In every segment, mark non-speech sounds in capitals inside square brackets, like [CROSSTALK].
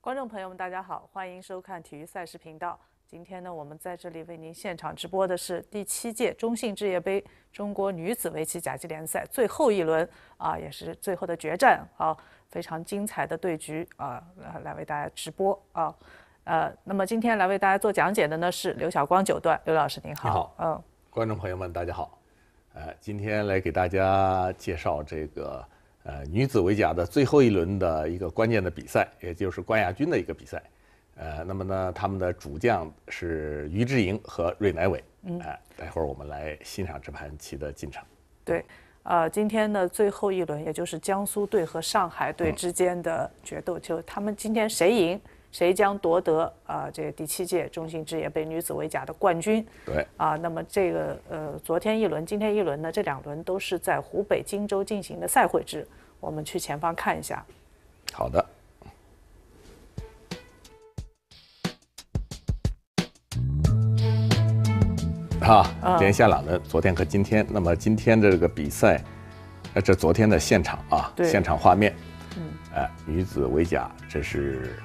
观众朋友们，大家好，欢迎收看体育赛事频道。今天呢，我们在这里为您现场直播的是第七届中信置业杯中国女子围棋甲级联赛最后一轮，啊，也是最后的决战，啊，非常精彩的对局，啊，来来为大家直播，啊，呃，那么今天来为大家做讲解的呢是刘晓光九段，刘老师您好，你好，嗯，观众朋友们，大家好，呃，今天来给大家介绍这个。呃，女子围甲的最后一轮的一个关键的比赛，也就是冠亚军的一个比赛。呃，那么呢，他们的主将是于志莹和芮乃伟。嗯，哎，待会儿我们来欣赏这盘棋的进程。对，呃，今天的最后一轮，也就是江苏队和上海队之间的决斗，就他们今天谁赢，谁将夺得啊，这第七届中信置业杯女子围甲的冠军。对。啊，那么这个呃，昨天一轮，今天一轮呢，这两轮都是在湖北荆州进行的赛会制。我们去前方看一下。好的。哈，连下朗的昨天和今天。那么今天的这个比赛，呃，这昨天的现场啊，现场画面，哎，女子围甲，这是，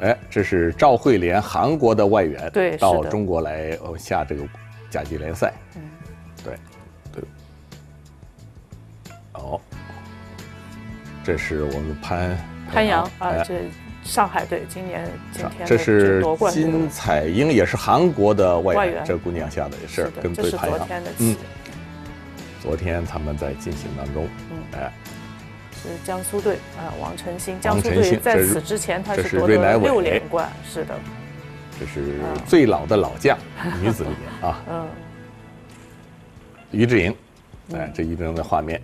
哎，这是赵慧莲，韩国的外援，对，到中国来下这个甲级联赛，对，对，哦。这是我们潘潘阳啊，这上海队今年今天这是金彩英，也是韩国的外援，这姑娘下的也是跟潘阳。是昨天的棋，昨天他们在进行当中，哎，是江苏队啊，王晨星，江苏队在此之前他是夺得六连冠，是的，这是最老的老将女子里面啊，[LAUGHS] 嗯，于志莹，哎，这一张的画面，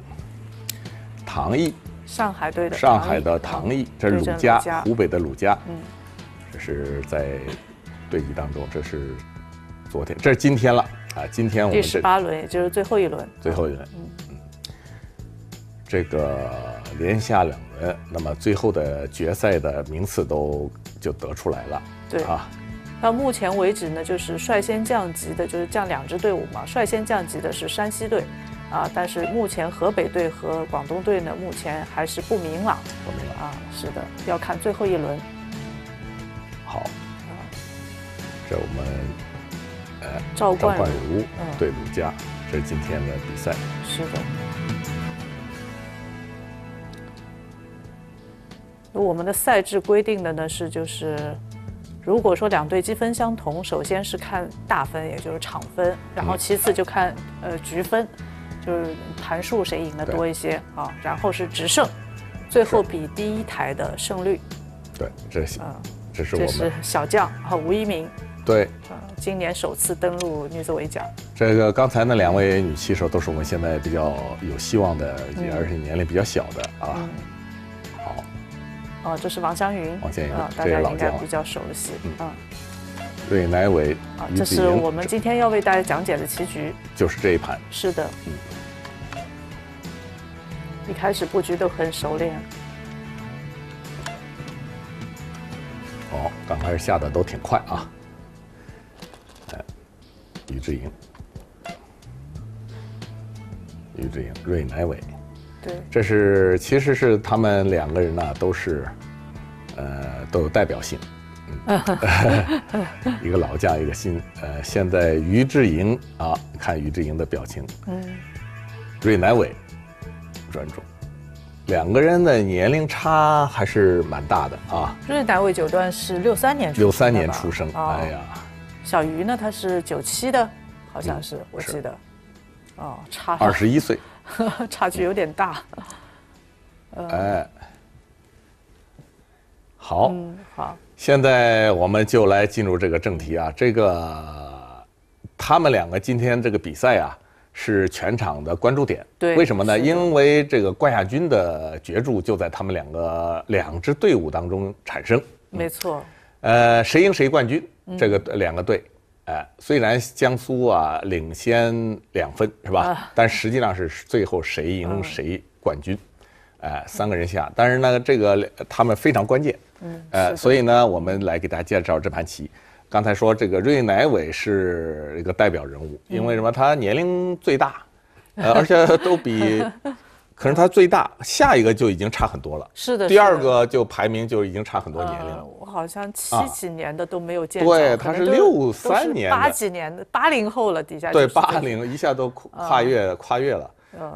唐毅上海队的上海的唐毅，这是鲁佳，湖北的鲁佳，嗯，这是在对弈当中，这是昨天，这是今天了啊，今天我们第十八轮，也就是最后一轮，最后一轮，嗯，这个连下两轮，那么最后的决赛的名次都就得出来了，对啊，到目前为止呢，就是率先降级的就是降两支队伍嘛，率先降级的是山西队。啊！但是目前河北队和广东队呢，目前还是不明朗。不明朗啊！是的，要看最后一轮。好。啊。这我们，呃，赵冠如对鲁佳，这是今天的比赛。是的。那我们的赛制规定的呢是，就是，如果说两队积分相同，首先是看大分，也就是场分，然后其次就看呃局分。就是盘数谁赢的多一些啊，然后是直胜，最后比第一台的胜率。对，这是嗯，这是我们。这是小将啊，吴一鸣。对，嗯，今年首次登陆女子围甲。这个刚才那两位女棋手都是我们现在比较有希望的，而且年龄比较小的啊。好。哦，这是王湘云，王湘云，大家应该比较熟悉。嗯。对，乃伟。啊，这是我们今天要为大家讲解的棋局，就是这一盘。是的，嗯。一开始布局都很熟练，好，刚开始下的都挺快啊。哎，于志颖，于志颖，芮乃伟，对，这是其实是他们两个人呢，都是呃都有代表性，嗯，[LAUGHS] 一个老将，一个新呃，现在于志颖啊，看于志颖的表情，嗯，芮乃伟。专注，两个人的年龄差还是蛮大的啊。瑞达伟九段是六三年，六三年出生。哎呀，小鱼呢？他是九七的，好像是我记得。哦，差二十一岁，[LAUGHS] 差距有点大。哎，好，好，现在我们就来进入这个正题啊。这个，他们两个今天这个比赛啊。是全场的关注点，对，为什么呢？因为这个冠亚军的角逐就在他们两个两支队伍当中产生，没错。呃，谁赢谁冠军，这个两个队，哎，虽然江苏啊领先两分是吧？啊，但实际上是最后谁赢谁冠军，哎，三个人下，但是呢，这个他们非常关键，嗯，呃，所以呢，我们来给大家介绍这盘棋。刚才说这个芮乃伟是一个代表人物，因为什么？他年龄最大，[LAUGHS] 呃，而且都比，[LAUGHS] 可是他最大，下一个就已经差很多了。是的，第二个就排名就已经差很多年龄了。我好像七几年的都没有见。过。对，他是六三年。八几年的八零后了，底下。对，八零一下都跨越跨越了，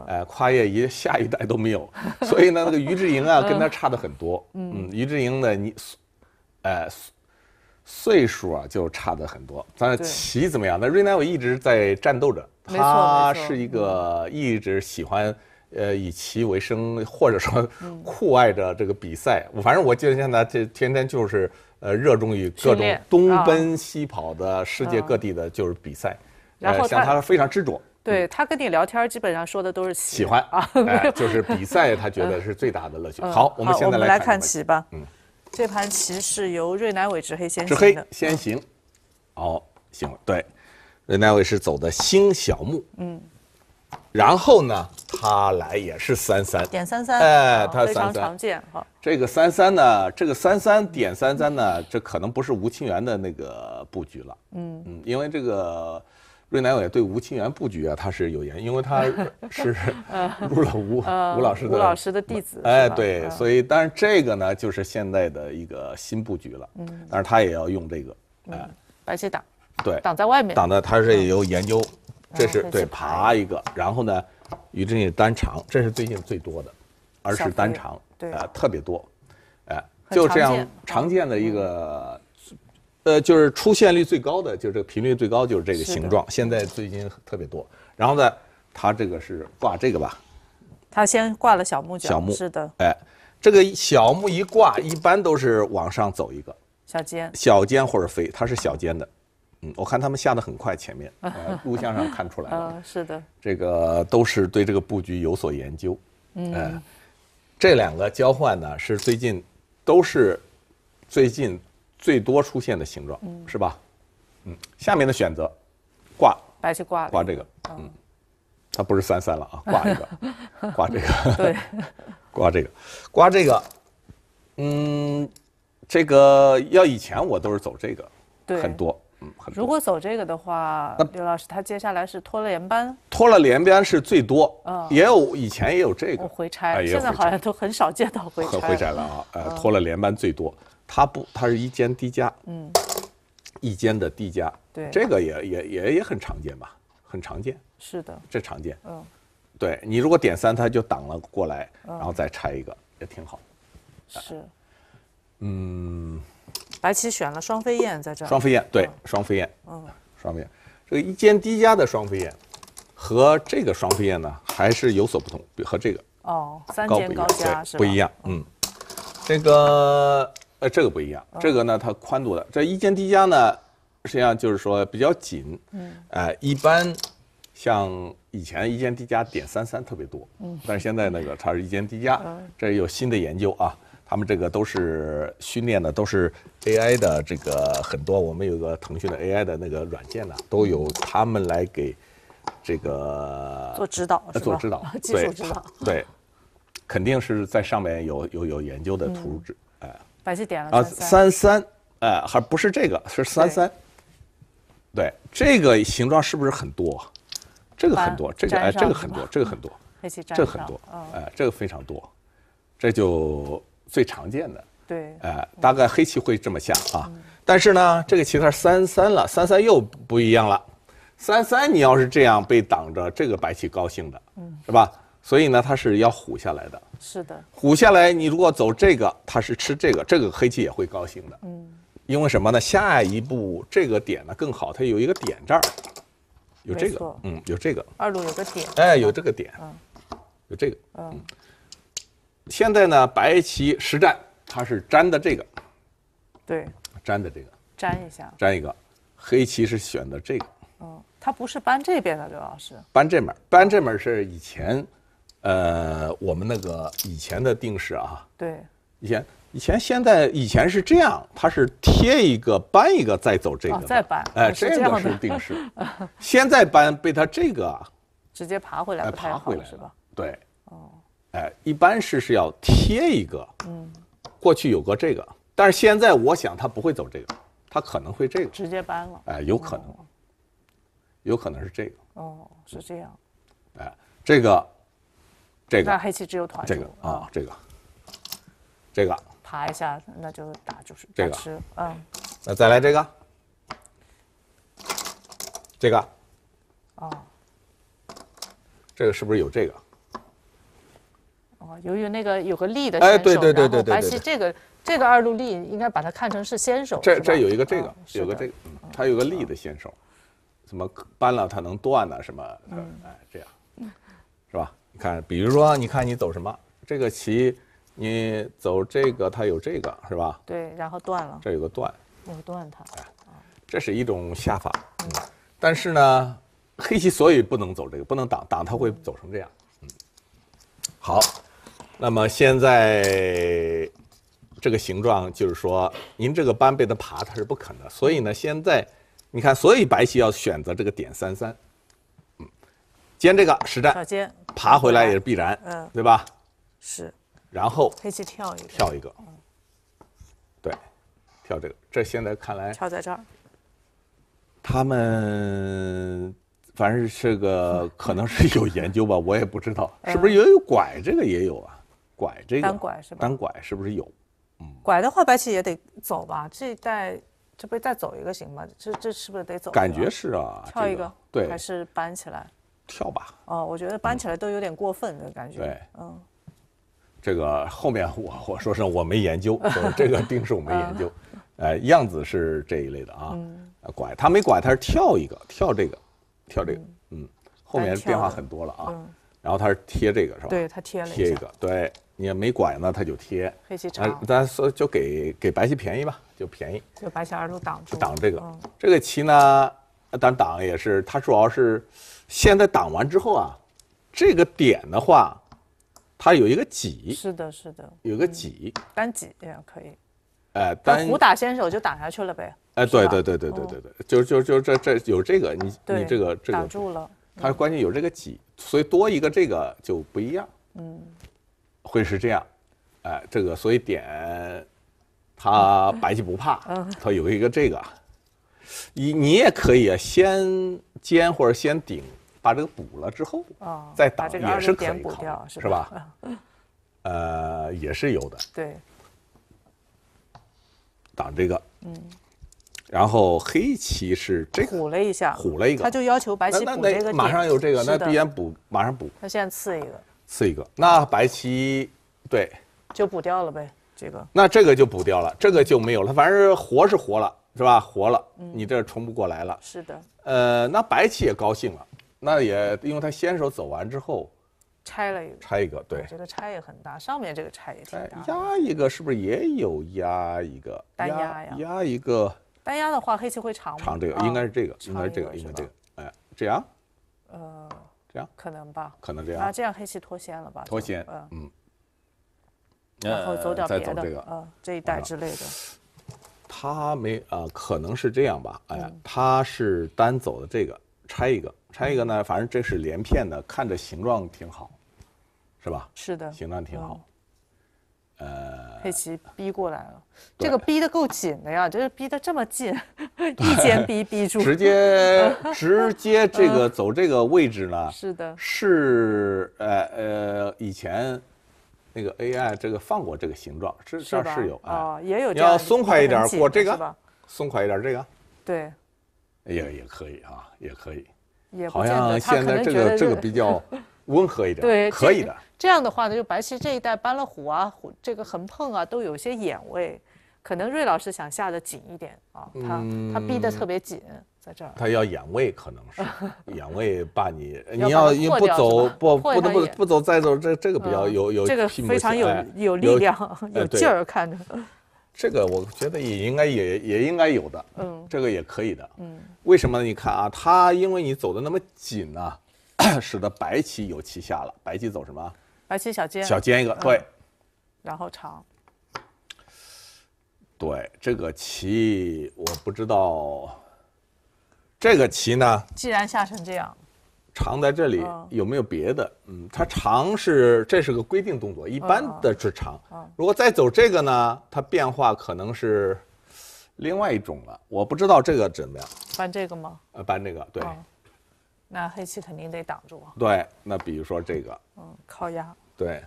哎，跨越一下一代都没有。[LAUGHS] 所以呢，那个于志莹啊，跟他差的很多。嗯，于志莹呢，你，呃。岁数啊，就差的很多。但是棋怎么样？但瑞乃我一直在战斗着。没错，他是一个一直喜欢，呃，以棋为生，或者说酷爱着这个比赛。反正我就现在这天天就是，呃，热衷于各种东奔西跑的世界各地的就是比赛。然后，像他非常执着。对他跟你聊天，基本上说的都是喜欢啊，就是比赛，他觉得是最大的乐趣。好，我们现在来看棋吧。嗯。这盘棋是由芮乃伟执黑先行黑先行，哦，行，了，对，芮乃伟是走的星小目，嗯，然后呢，他来也是三三点三三，哎，他三三，非常常见哈。这个三三呢，这个三三点三三呢，这可能不是吴清源的那个布局了，嗯嗯，因为这个。芮乃伟对吴清源布局啊，他是有研，因为他，[LAUGHS] 是入了吴吴老师的吴老师的弟子。哎，对，所以但是这个呢，就是现在的一个新布局了。嗯，但是他也要用这个，哎，白棋挡，对，挡在外面。挡的他是有研究，这是对爬一个，然后呢，于正也单长，这是最近最多的，而是单长，对，啊，特别多，哎，就这样常见的一个。呃，就是出现率最高的，就是这个频率最高，就是这个形状。现在最近特别多，然后呢，它这个是挂这个吧？它先挂了小木角，小木是的。哎，这个小木一挂，一般都是往上走一个小尖，小尖或者飞，它是小尖的。嗯，我看他们下的很快，前面录像上看出来了。[LAUGHS] 是的，这个都是对这个布局有所研究。嗯，这两个交换呢，是最近都是最近。最多出现的形状是吧？嗯，下面的选择，挂白棋挂挂这个，嗯，它不是三三了啊，挂一个，[LAUGHS] 挂这个，对，[LAUGHS] [LAUGHS] 挂这个，挂这个，嗯，这个要以前我都是走这个，对，很多，嗯，很多。如果走这个的话，那刘老师他接下来是拖了连班，拖了连边是最多，嗯，也有以前也有这个回拆，现在好像都很少见到回拆了啊，呃，拖了连班最多。它不，它是一间低加，嗯，一间的低加，对，这个也也也也很常见吧，很常见，是的，这常见，嗯，对你如果点三，它就挡了过来，然后再拆一个也挺好，是，嗯，白棋选了双飞燕在这儿，双飞燕，对，双飞燕，嗯，[LAUGHS] 双飞燕，这个一间低加的双飞燕和这个双飞燕呢还是有所不同，比和这个哦，高间高加是不一样，嗯，这个。呃，这个不一样，这个呢它宽度的。这一间低加呢，实际上就是说比较紧，嗯，一般像以前一间低加点三三特别多，嗯，但是现在那个它是一间低加，这有新的研究啊，他们这个都是训练的，都是 AI 的这个很多，我们有个腾讯的 AI 的那个软件呢，都有他们来给这个做指导，做指导，[LAUGHS] 技术指导，对，肯定是在上面有有有研究的图纸。白棋点了啊，三三，呃，还不是这个，是三三。对，这个形状是不是很多？这个很多，这个哎，这个很多，[LAUGHS] 这个很多，这个很多，哎，这个非常多。这就最常见的。对。哎，大概黑棋会这么下啊，但是呢，这个棋是三三了，三三又不一样了。三三，你要是这样被挡着，这个白棋高兴的，是吧？所以呢，它是要虎下来的。是的，虎下来，你如果走这个，他是吃这个，这个黑棋也会高兴的。嗯，因为什么呢？下一步这个点呢更好，它有一个点这儿，有这个，嗯，有这个，二路有个点，哎，有这个点，嗯，有这个，嗯。现在呢，白棋实战它是粘的这个，对，粘的这个，粘一下，粘一个，黑棋是选的这个，嗯，它不是搬这边的，刘老师，搬这面，搬这面是以前。呃，我们那个以前的定式啊，对，以前以前现在以前是这样，他是贴一个搬一个再走这个，再搬，哎，这个是定式，[LAUGHS] 现在搬被他这个直接爬回来，爬回来是吧？对，哦，哎，一般是是要贴一个，嗯，过去有过这个，但是现在我想他不会走这个，他可能会这个直接搬了，哎，有可能，有可能是这个，哦，是这样，哎，这个。这那黑棋只有团。这个啊，这个，这个。爬一下，那就打就是。这个吃，嗯。那再来这个，这个。哦。这个是不是有这个？哦，由于那个有个力的。哎，对对对对对白棋这个这个二路力，应该把它看成是先手。这这有一个这个，有个这个，它有个力的先手，什么搬了它能断呢？什么？哎，这样。看，比如说，你看你走什么？这个棋，你走这个，它有这个，是吧？对，然后断了。这有个断，个断它。这是一种下法。但是呢，黑棋所以不能走这个，不能挡挡，它会走成这样。嗯，好。那么现在这个形状就是说，您这个班被它爬，它是不肯的。所以呢，现在你看，所以白棋要选择这个点三三。尖这个实战，爬回来也是必然，嗯，对吧？是，然后黑棋跳一跳一个，对，跳这个，这现在看来跳在这儿。他们反正是个，[LAUGHS] 可能是有研究吧，我也不知道是不是也有拐这个也有啊，拐这个单拐是吧？单拐是不是有？嗯，拐的话，白棋也得走吧？这再这不再走一个行吗？这这是不是得走？感觉是啊，跳一个对，还是扳起来。跳吧！哦，我觉得搬起来都有点过分的感觉。对，嗯，这个后面我 [LAUGHS] 我说是我没研究，[LAUGHS] 这个定是我没研究，呃，样子是这一类的啊。嗯，拐他没拐，他是跳一个，跳这个，跳这个，嗯，后面变化很多了啊。然后他是贴这个是吧？对，他贴贴一个，对你也没拐呢，他就贴。黑棋长。咱说就给给白棋便宜吧，就便宜。就白棋二路挡住。挡这个。嗯。这个棋呢？但挡也是，他主要是现在挡完之后啊，这个点的话，它有一个挤，是的，是的，有个挤，单挤也可以。哎，单虎打先手就打下去了呗。哎，对对对对对对对，就就就这这有这个，你你这个这个挡住了，它关键有这个挤，所以多一个这个就不一样。嗯，会是这样，哎，这个所以点，他白棋不怕，他有一个这个。你你也可以啊，先尖或者先顶，把这个补了之后，啊，再打也是可以，是吧？呃，也是有的。[LAUGHS] 对，挡这个。嗯。然后黑棋是这个，补了一下，虎了一个，他就要求白棋补那个。那马上有这个，那闭眼补，马上补。他现在刺一个，刺一个。那白棋对，就补掉了呗，这个。那这个就补掉了，这个就没有了，反正活是活了。是吧？活了，你这冲不过来了。是的。呃，那白棋也高兴了，那也因为他先手走完之后，拆了一个，拆一个，对，这个拆也很大，上面这个拆也挺大。压一个是不是也有压一个？单压呀。压一个。单压的话，黑棋会长吗？长这个，应该是这个，应该是这个，应该这个。哎，这样？呃，这样可能吧。可能这样。啊，这样黑棋脱先了吧？脱先，嗯嗯。然后走点别的，嗯，这一带之类的。他没啊，可能是这样吧。哎，他是单走的这个，拆一个，拆一个呢。反正这是连片的，看着形状挺好，是吧？是的，形状挺好。呃，佩奇逼过来了，这个逼得够紧的呀，就是逼得这么近，[LAUGHS] 一肩逼逼住，直接 [LAUGHS] 直接这个走这个位置呢？是的，是呃呃以前。那个 AI 这个放过这个形状是这是有啊，也有这样松快一点过这个，松快一点这个，对，也也可以啊，也可以，好像现在这个这个比较 [LAUGHS] 温和一点，对，可以的。这样的话呢，就白棋这一带搬了虎啊，虎这个横碰啊，都有些眼位，可能瑞老师想下的紧一点啊，他他逼得特别紧。在这儿，他要眼位，可能是眼 [LAUGHS] 位。把你，你要不走，不不不不走，再走，这这个比较有有，这个非常有有力量，有劲儿看着。这个我觉得也应该也也应该有的，嗯，这个也可以的，嗯，为什么？你看啊，他因为你走的那么紧啊，[CLEARS THROAT] 使得白棋有棋下了，白棋走什么？白棋小尖，小尖一个，对，然后长。对这个棋，我不知道。这个棋呢？既然下成这样，长在这里有没有别的？嗯，它长是这是个规定动作，一般的是长。如果再走这个呢，它变化可能是另外一种了。我不知道这个怎么样，搬这个吗？呃，搬这个，对。那黑棋肯定得挡住啊。对，那比如说这个，嗯，靠压。对，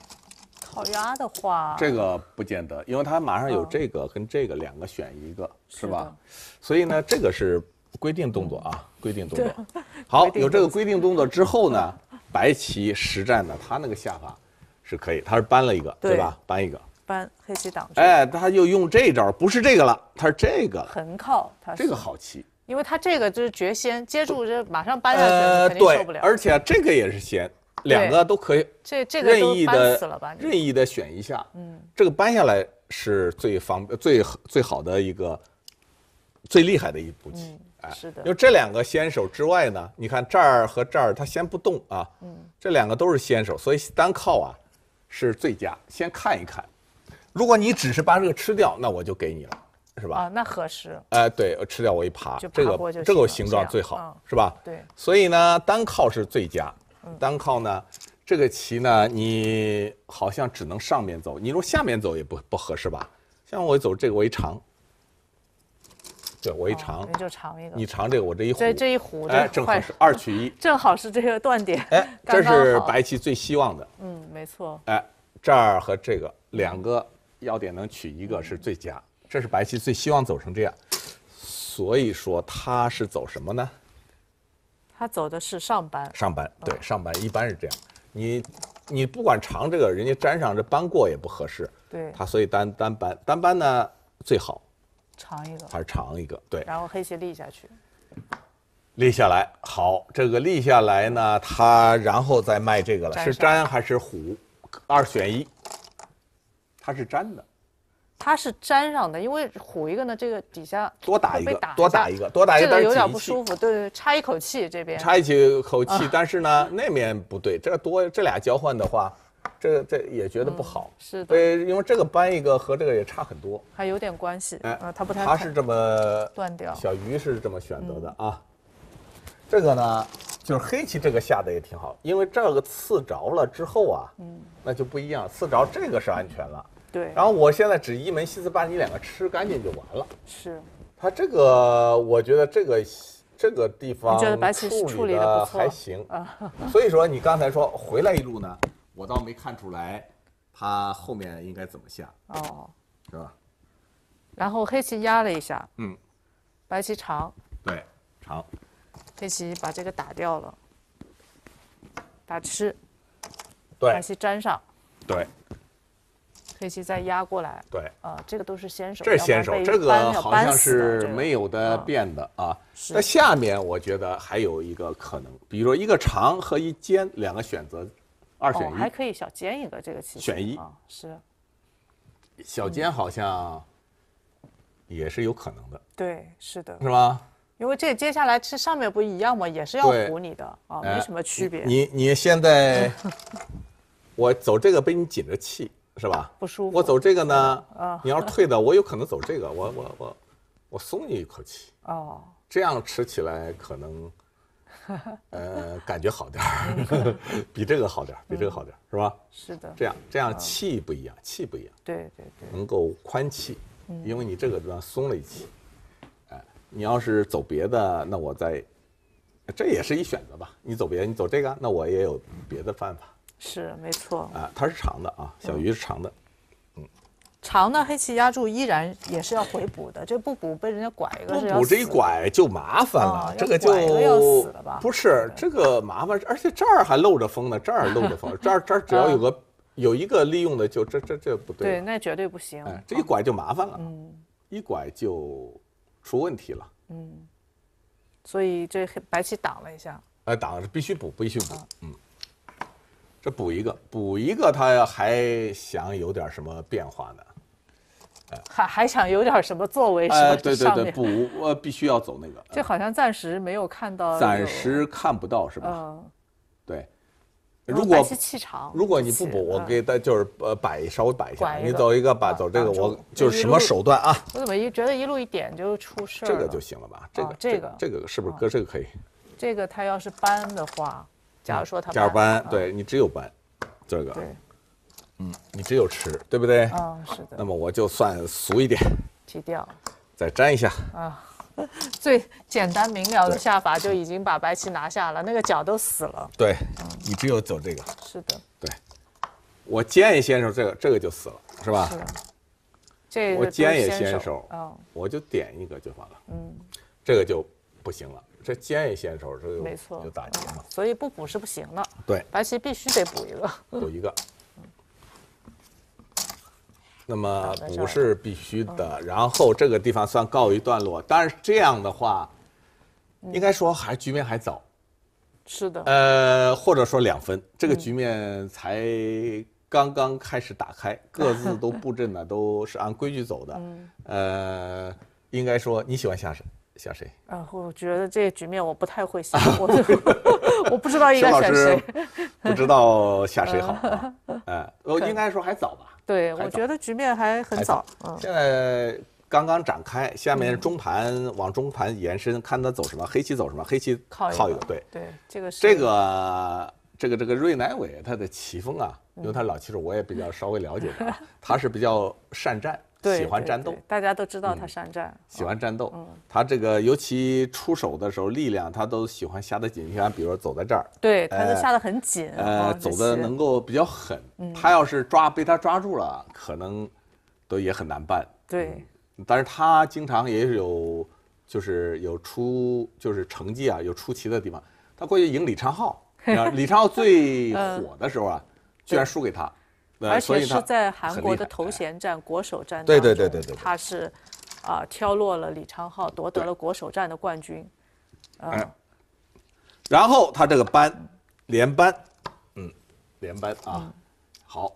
烤鸭的话，这个不见得，因为它马上有这个跟这个两个选一个是吧？所以呢，这个是。规定动作啊，规定动作。好，有这个规定动作之后呢，白棋实战呢，他那个下法是可以，他是搬了一个，对吧？搬一个。搬黑棋挡。哎，他又用这招，不是这个了，他是这个。横靠，他这个好棋，因为他这个就是绝仙，接住，这马上搬下去肯定受不了。而且这个也是先，两个都可以。这这个任意的任意的选一下，嗯，这个搬下来是最方最最好的一个，最厉害的一步棋。是的，就这两个先手之外呢，你看这儿和这儿，它先不动啊，嗯，这两个都是先手，所以单靠啊是最佳。先看一看，如果你只是把这个吃掉，那我就给你了，是吧？啊，那合适。哎，对，吃掉我一爬，这个这个形状最好，是吧？对，所以呢单靠是最佳。单靠呢，这个棋呢，你好像只能上面走，你如果下面走也不不合适吧？像我走这个围长。对我一尝，你就尝一个。你尝这个，我这一壶，这这一壶，哎，正好是二取一，[LAUGHS] 正好是这个断点。哎，[LAUGHS] 这是白棋最希望的。嗯，没错。哎，这儿和这个两个要点能取一个是最佳，这是白棋最希望走成这样。所以说他是走什么呢？他走的是上班，上班，对，上班一般是这样。你你不管尝这个，人家粘上这扳过也不合适。对。他所以单单扳单扳呢最好。长一个，还是长一个，对。然后黑棋立下去，立下来。好，这个立下来呢，它然后再卖这个了，是粘还是虎，二选一。它是粘的，它是粘上的，因为虎一个呢，这个底下多打一个多打一个多打一个，这个有点不舒服，对对，差一口气这边，差一口气，但是呢，那面不对，这多这俩交换的话。这个这也觉得不好，是的，因为这个搬一个和这个也差很多，还有点关系，哎，他不太，他是这么断掉，小鱼是这么选择的啊。这个呢，就是黑棋这个下的也挺好，因为这个刺着了之后啊，嗯，那就不一样，刺着这个是安全了，对。然后我现在只一门心思把你两个吃干净就完了，是。他这个我觉得这个这个地方处理的还行啊，所以说你刚才说回来一路呢。我倒没看出来，他后面应该怎么下？哦，是吧？然后黑棋压了一下，嗯，白棋长，对，长，黑棋把这个打掉了，打吃，对，白棋粘上，对，黑棋再压过来，对，啊，这个都是先手，这是先手，这个好像是没有的变的啊。那下面我觉得还有一个可能，比如说一个长和一尖两个选择。二选一还可以小尖一个这个气选一啊是小尖好像也是有可能的对是的是吗？因为这接下来吃上面不一样吗？也是要补你的啊，没什么区别。你你现在 [LAUGHS] 我走这个被你紧着气是吧？不舒服。我走这个呢，啊，你要退的，我有可能走这个，我我我我松你一口气哦，这样吃起来可能。呃，感觉好点儿，[LAUGHS] 比这个好点儿，比这个好点儿，是吧？是的。这样，这样气不一样，气不一样。对对对。能够宽气，因为你这个地方松了一气。哎，你要是走别的，那我再，这也是一选择吧？你走别，你走这个，那我也有别的办法。是，没错。啊，它是长的啊，小鱼是长的。长的黑棋压住依然也是要回补的，这不补被人家拐一个，不补这一拐就麻烦了，这个就不是这个麻烦，而且这儿还漏着风呢，这儿漏着风，这儿这儿只要有个有一个利用的，就这这这不对，对那绝对不行，这一拐就麻烦了，嗯，一拐就出问题了，嗯，所以这黑白棋挡了一下，哎，挡是必须补，必须补，嗯，这补一个，补一个，他还想有点什么变化呢？还还想有点什么作为是吧？对对对，补我必须要走那个。这好像暂时没有看到。暂时看不到是吧？嗯，对。如果气场，如果你不补，我给他就是呃摆稍微摆一下，你走一个吧，走这个，我就是什么手段啊？我怎么一觉得一路一点就出事儿？这个就行了吧？这个这个这个是不是搁这个可以？这个他要是搬的话，假如说他假如搬，对你只有搬，这个。嗯，你只有吃，对不对？啊，是的。那么我就算俗一点，提掉，再粘一下啊。[LAUGHS] 最简单明了的下法就已经把白棋拿下了，那个角都死了。对，你只有走这个。是的。对，我尖也先手，这个这个就死了，是吧？是这我尖也先手，哦，我就点一个就完了。嗯，这个就不行了，这尖也先手，这个就打劫了。所以不补是不行的。对，白棋必须得补一个。补一个。那么不是必须的，然后这个地方算告一段落。但是这样的话，应该说还局面还早，是的。呃，或者说两分，这个局面才刚刚开始打开，各自都布阵呢，[LAUGHS] 都是按规矩走的。呃，应该说你喜欢下什下谁？啊，我觉得这个局面我不太会下，[LAUGHS] 我 [LAUGHS] 我不知道应该选谁，[LAUGHS] 不知道下谁好啊。呃，我应该说还早吧。对，我觉得局面还很早。现在刚刚展开，下面中盘往中盘延伸，看他走什么，黑棋走什么，黑棋靠一个，对对，这个这个这个这个芮乃伟他的棋风啊，因为他老棋手我也比较稍微了解他，他是比较善战。喜欢战斗，大家都知道他善战。喜欢战斗，他这个尤其出手的时候，力量他都喜欢下的紧。你看，比如说走在这儿，对他都下的很紧，呃，走的能够比较狠。他要是抓被他抓住了，可能都也很难办。对，但是他经常也有就是有出就是成绩啊，有出奇的地方。他过去赢李昌镐，李昌镐最火的时候啊，居然输给他。而且是在韩国的头衔战、国手战对对对，他是啊挑落了李昌镐，夺得了国手战的冠军。哎，然后他这个班连班，嗯，连班啊，好，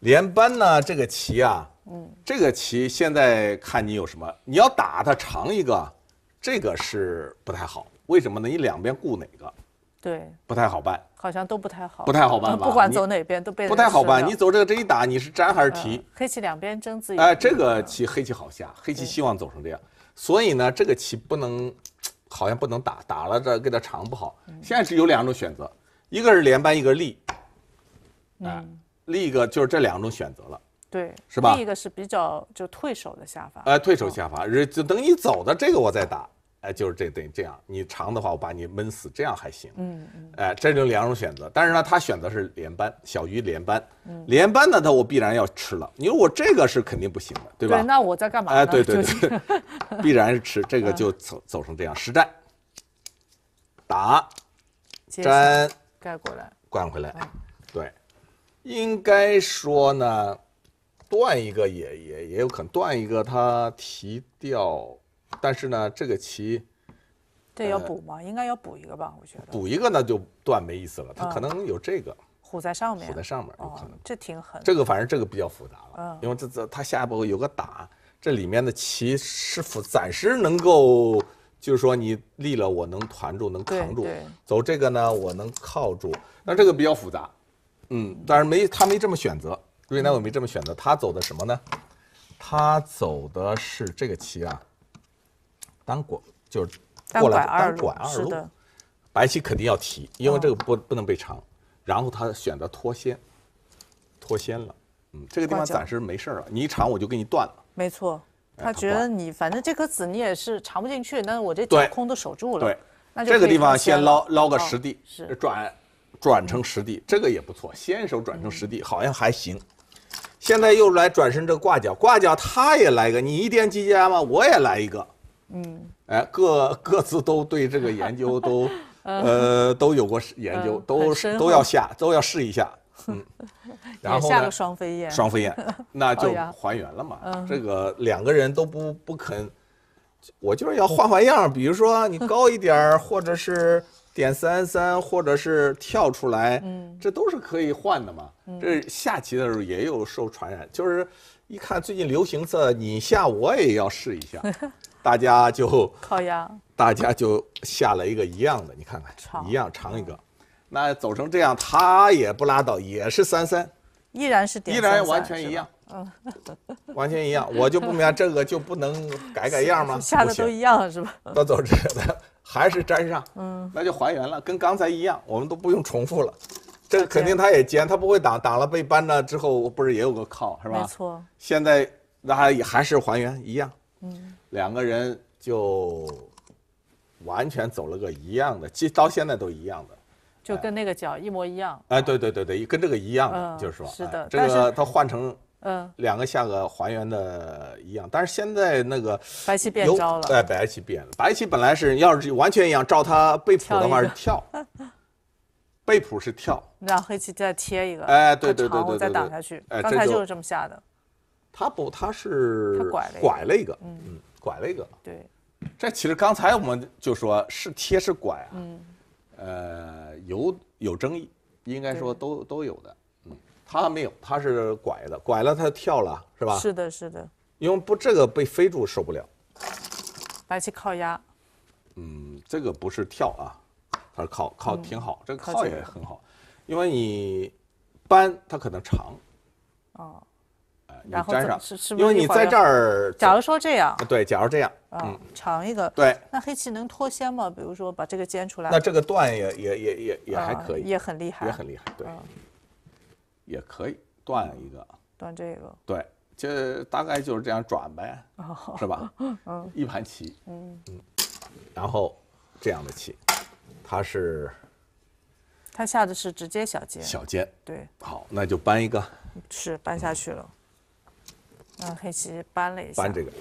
连班呢这个棋啊，嗯，这个棋现在看你有什么，你要打它长一个，这个是不太好，为什么呢？你两边顾哪个？对，不太好办，好像都不太好，不太好办吧？不管走哪边都被不太好办。你走这个这一打，你是粘还是提？黑棋两边争己。哎，这个棋黑棋好下，黑棋希望走成这样。所以呢，这个棋不能，好像不能打，打了这给他长不好。现在是有两种选择，一个是连扳一个立，嗯，立一个就是这两种选择了，对，是吧？立一个是比较就退守的下法。哎，退守下法，就等你走的这个我再打。哎，就是这等于这样，你长的话我把你闷死，这样还行。嗯嗯。哎，这就两种选择，但是呢，他选择是连扳，小鱼连扳。嗯。连扳呢，他我必然要吃了，你说我这个是肯定不行的，对吧？对，那我在干嘛？哎，对对对，必然是吃，这个就走走成这样。实战，打，粘，盖过来，灌回来。对，应该说呢，断一个也也也有可能断一个，他提掉。但是呢，这个棋，这要补吗？应该要补一个吧，我觉得。补一个呢，就断没意思了。他可能有这个虎在上面。虎在上面，有可能这挺狠。这个反正这个比较复杂了，因为这这他下一步有个打，这里面的棋是否暂时能够，就是说你立了，我能团住，能扛住，走这个呢，我能靠住。那这个比较复杂，嗯，但是没他没这么选择，瑞乃我没这么选择。他走的什么呢？他走的是这个棋啊。单管就是，单管二路是的，白棋肯定要提，因为这个不不能被长。然后他选择脱先，脱先了，嗯，这个地方暂时没事了。你一长我就给你断了。没错，他觉得你反正这颗子你也是长不进去，那我这脚空都守住了。对，这个地方先捞捞个实地，是转转成实地，这个也不错。先手转成实地好像还行。现在又来转身这个挂角，挂角他也来一个，你一垫机尖嘛，我也来一个。嗯，哎，各各自都对这个研究都，[LAUGHS] 呃，都有过研究，都都要下，都要试一下，嗯，[LAUGHS] 然后双飞燕，双飞燕，[LAUGHS] 那就还原了嘛。这个两个人都不不肯，我就是要换换样比如说你高一点儿，或者是点三三，或者是跳出来，嗯，这都是可以换的嘛。这下棋的时候也有受传染，就是一看最近流行色，你下我也要试一下。大家就烤鸭，大家就下了一个一样的，你看看，一样长一个，那走成这样，他也不拉倒，也是三三，依然是点三三，依然完全一样，嗯，完全一样，我就不明白这个就不能改改样吗？[LAUGHS] 下的都一样是吧？都走这个还是粘上，嗯，那就还原了，跟刚才一样，我们都不用重复了，这个肯定他也尖，他不会挡，挡了被搬了之后不是也有个靠是吧？没错，现在那还还是还原一样，嗯。两个人就完全走了个一样的，其实到现在都一样的，就跟那个脚一模一样。哎，对对对对，跟这个一样，就是说，是的，这个他换成，嗯，两个下个还原的一样。但是现在那个白棋变招了，对，白棋变了，白棋本来是要是完全一样，照他背谱的话是跳，[LAUGHS] 背谱是跳，让黑棋再贴一个，哎，对对对对，再挡下去，刚才就是这么下的，他不，他是拐了拐了一个，嗯嗯。拐了一个，对，这其实刚才我们就说是贴是拐啊，嗯，呃，有有争议，应该说都都有的，嗯，他没有，他是拐的，拐了他跳了，是吧？是的，是的，因为不这个被飞住受不了，白棋靠压，嗯，这个不是跳啊，他是靠靠挺好，这个靠也很好，因为你搬它可能长，哦。然后怎么？因为你在这儿，假如说这样，对，假如这样，嗯，长一个，对。那黑棋能脱先吗？比如说把这个尖出来，那这个断也也也也也还可以，也很厉害，也很厉害，对，也可以断一个，断这个，对，就大概就是这样转呗，是吧？嗯，一盘棋，嗯嗯，然后这样的棋，他是，他下的是直接小尖，小尖，对，好，那就搬一个是搬下去了。嗯，黑棋搬了一下。搬这个，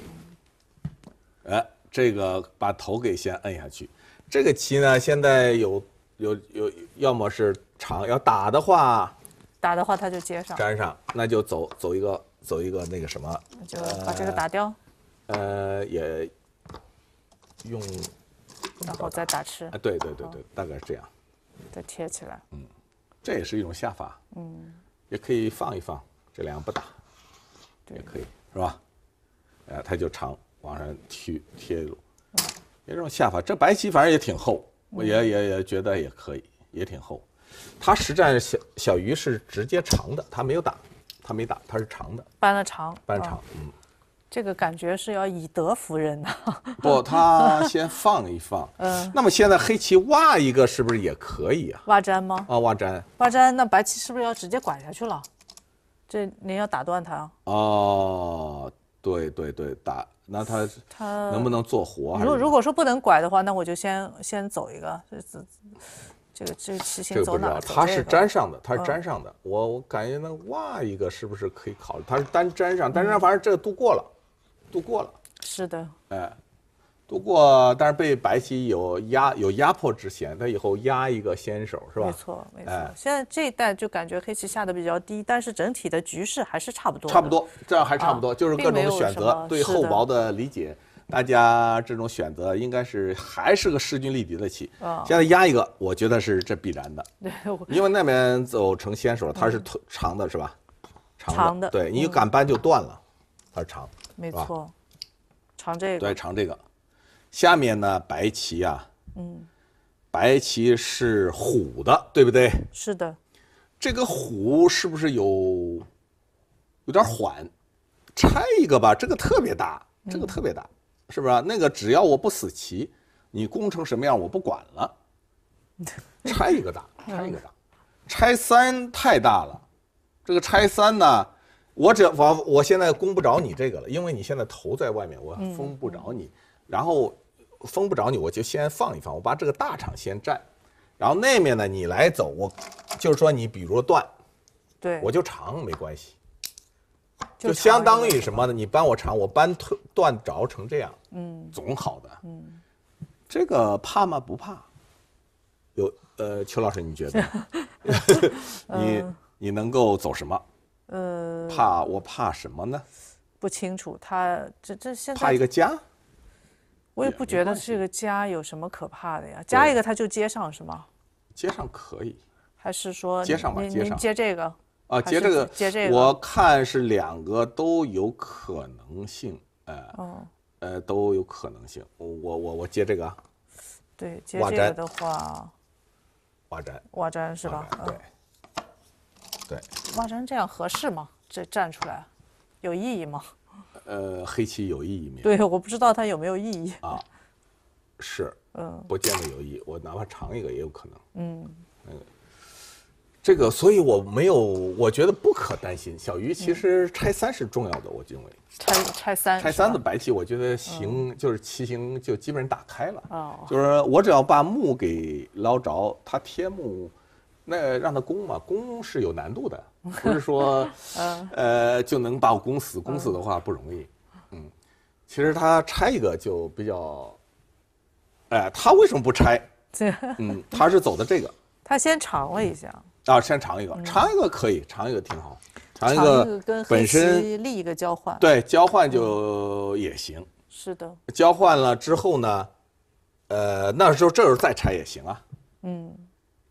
哎，这个把头给先摁下去。这个棋呢，现在有有有，要么是长要打的话，打的话他就接上，粘上，那就走走一个走一个那个什么，就把这个打掉。呃，也用，然后再打吃。对对对对，大概是这样。再贴起来。嗯，这也是一种下法。嗯，也可以放一放，这两个不打。也可以是吧？呃，他就长往上贴贴住，也这种下法。这白棋反正也挺厚，我也也也觉得也可以，也挺厚。他实战小小鱼是直接长的，他没有打，他没打，他是长的。搬了长，搬长，嗯。这个感觉是要以德服人呐。不，他先放一放。[LAUGHS] 嗯。那么现在黑棋挖一个，是不是也可以啊？挖粘吗？啊，挖粘。挖粘，那白棋是不是要直接拐下去了？这您要打断他啊？哦，对对对，打那他他能不能做活？如果如果说不能拐的话，那我就先先走一个，这这这个这是先走哪？他是粘上的，他是粘上的。我我感觉那挖一个是不是可以考？虑？他是单粘上，单粘上，反正这个度过了，度过了。是的。哎。不过，但是被白棋有压有压迫之嫌，他以后压一个先手是吧？没错，没错。哎，现在这一代就感觉黑棋下的比较低，但是整体的局势还是差不多。差不多，这样还差不多，就是各种选择对厚薄的理解，大家这种选择应该是还是个势均力敌的棋。现在压一个，我觉得是这必然的。[LAUGHS] 对，因为那边走成先手了，它是长的是吧？长的。长的。对你敢搬就断了，它是长。没错，长这个。对，长这个。下面呢，白棋啊，嗯，白棋是虎的，对不对？是的，这个虎是不是有有点缓？拆一个吧，这个特别大，这个特别大，是不是啊？那个只要我不死棋，你攻成什么样我不管了。[LAUGHS] 拆一个大，拆一个大，拆三太大了。这个拆三呢，我只我我现在攻不着你这个了，因为你现在头在外面，我封不着你。然后封不着你，我就先放一放，我把这个大厂先占，然后那面呢你来走，我就是说你比如说断，对，我就长没关系，就相当于什么呢？你帮我长，我搬断着成这样，嗯，总好的，嗯，这个怕吗？不怕，有呃，邱老师你觉得？[LAUGHS] [LAUGHS] 你你能够走什么？呃，怕我怕什么呢？不清楚，他这这现在怕一个家。我也不觉得这个加有什么可怕的呀，加一个它就接上是吗？接上可以，还是说接上吧？接上接这个啊，接这个接这个，我看是两个都有可能性，呃，呃都有可能性，我我我接这个。对，接这个的话，瓦宅，瓦宅是吧？对，对。挖针这样合适吗？这站出来，有意义吗？呃，黑棋有意义有？对，我不知道它有没有意义啊。是，嗯，不见得有意义。我哪怕尝一个也有可能。嗯，嗯，这个，所以我没有，我觉得不可担心。小鱼其实拆三是重要的，我认为。拆拆三，拆三的白棋，我觉得行，就是棋形就基本打开了。哦，就是我只要把目给捞着，它贴木，那让它攻嘛，攻是有难度的。不是说，[LAUGHS] 呃，就能把我拱死？拱死的话不容易。嗯，其实他拆一个就比较，哎，他为什么不拆？[LAUGHS] 嗯，他是走的这个。[LAUGHS] 他先尝了一下。啊，先尝一个，尝一个可以，尝一个挺好。尝一个本身立一个交换。对，交换就也行。是的。交换了之后呢，呃，那时候这时候再拆也行啊。嗯。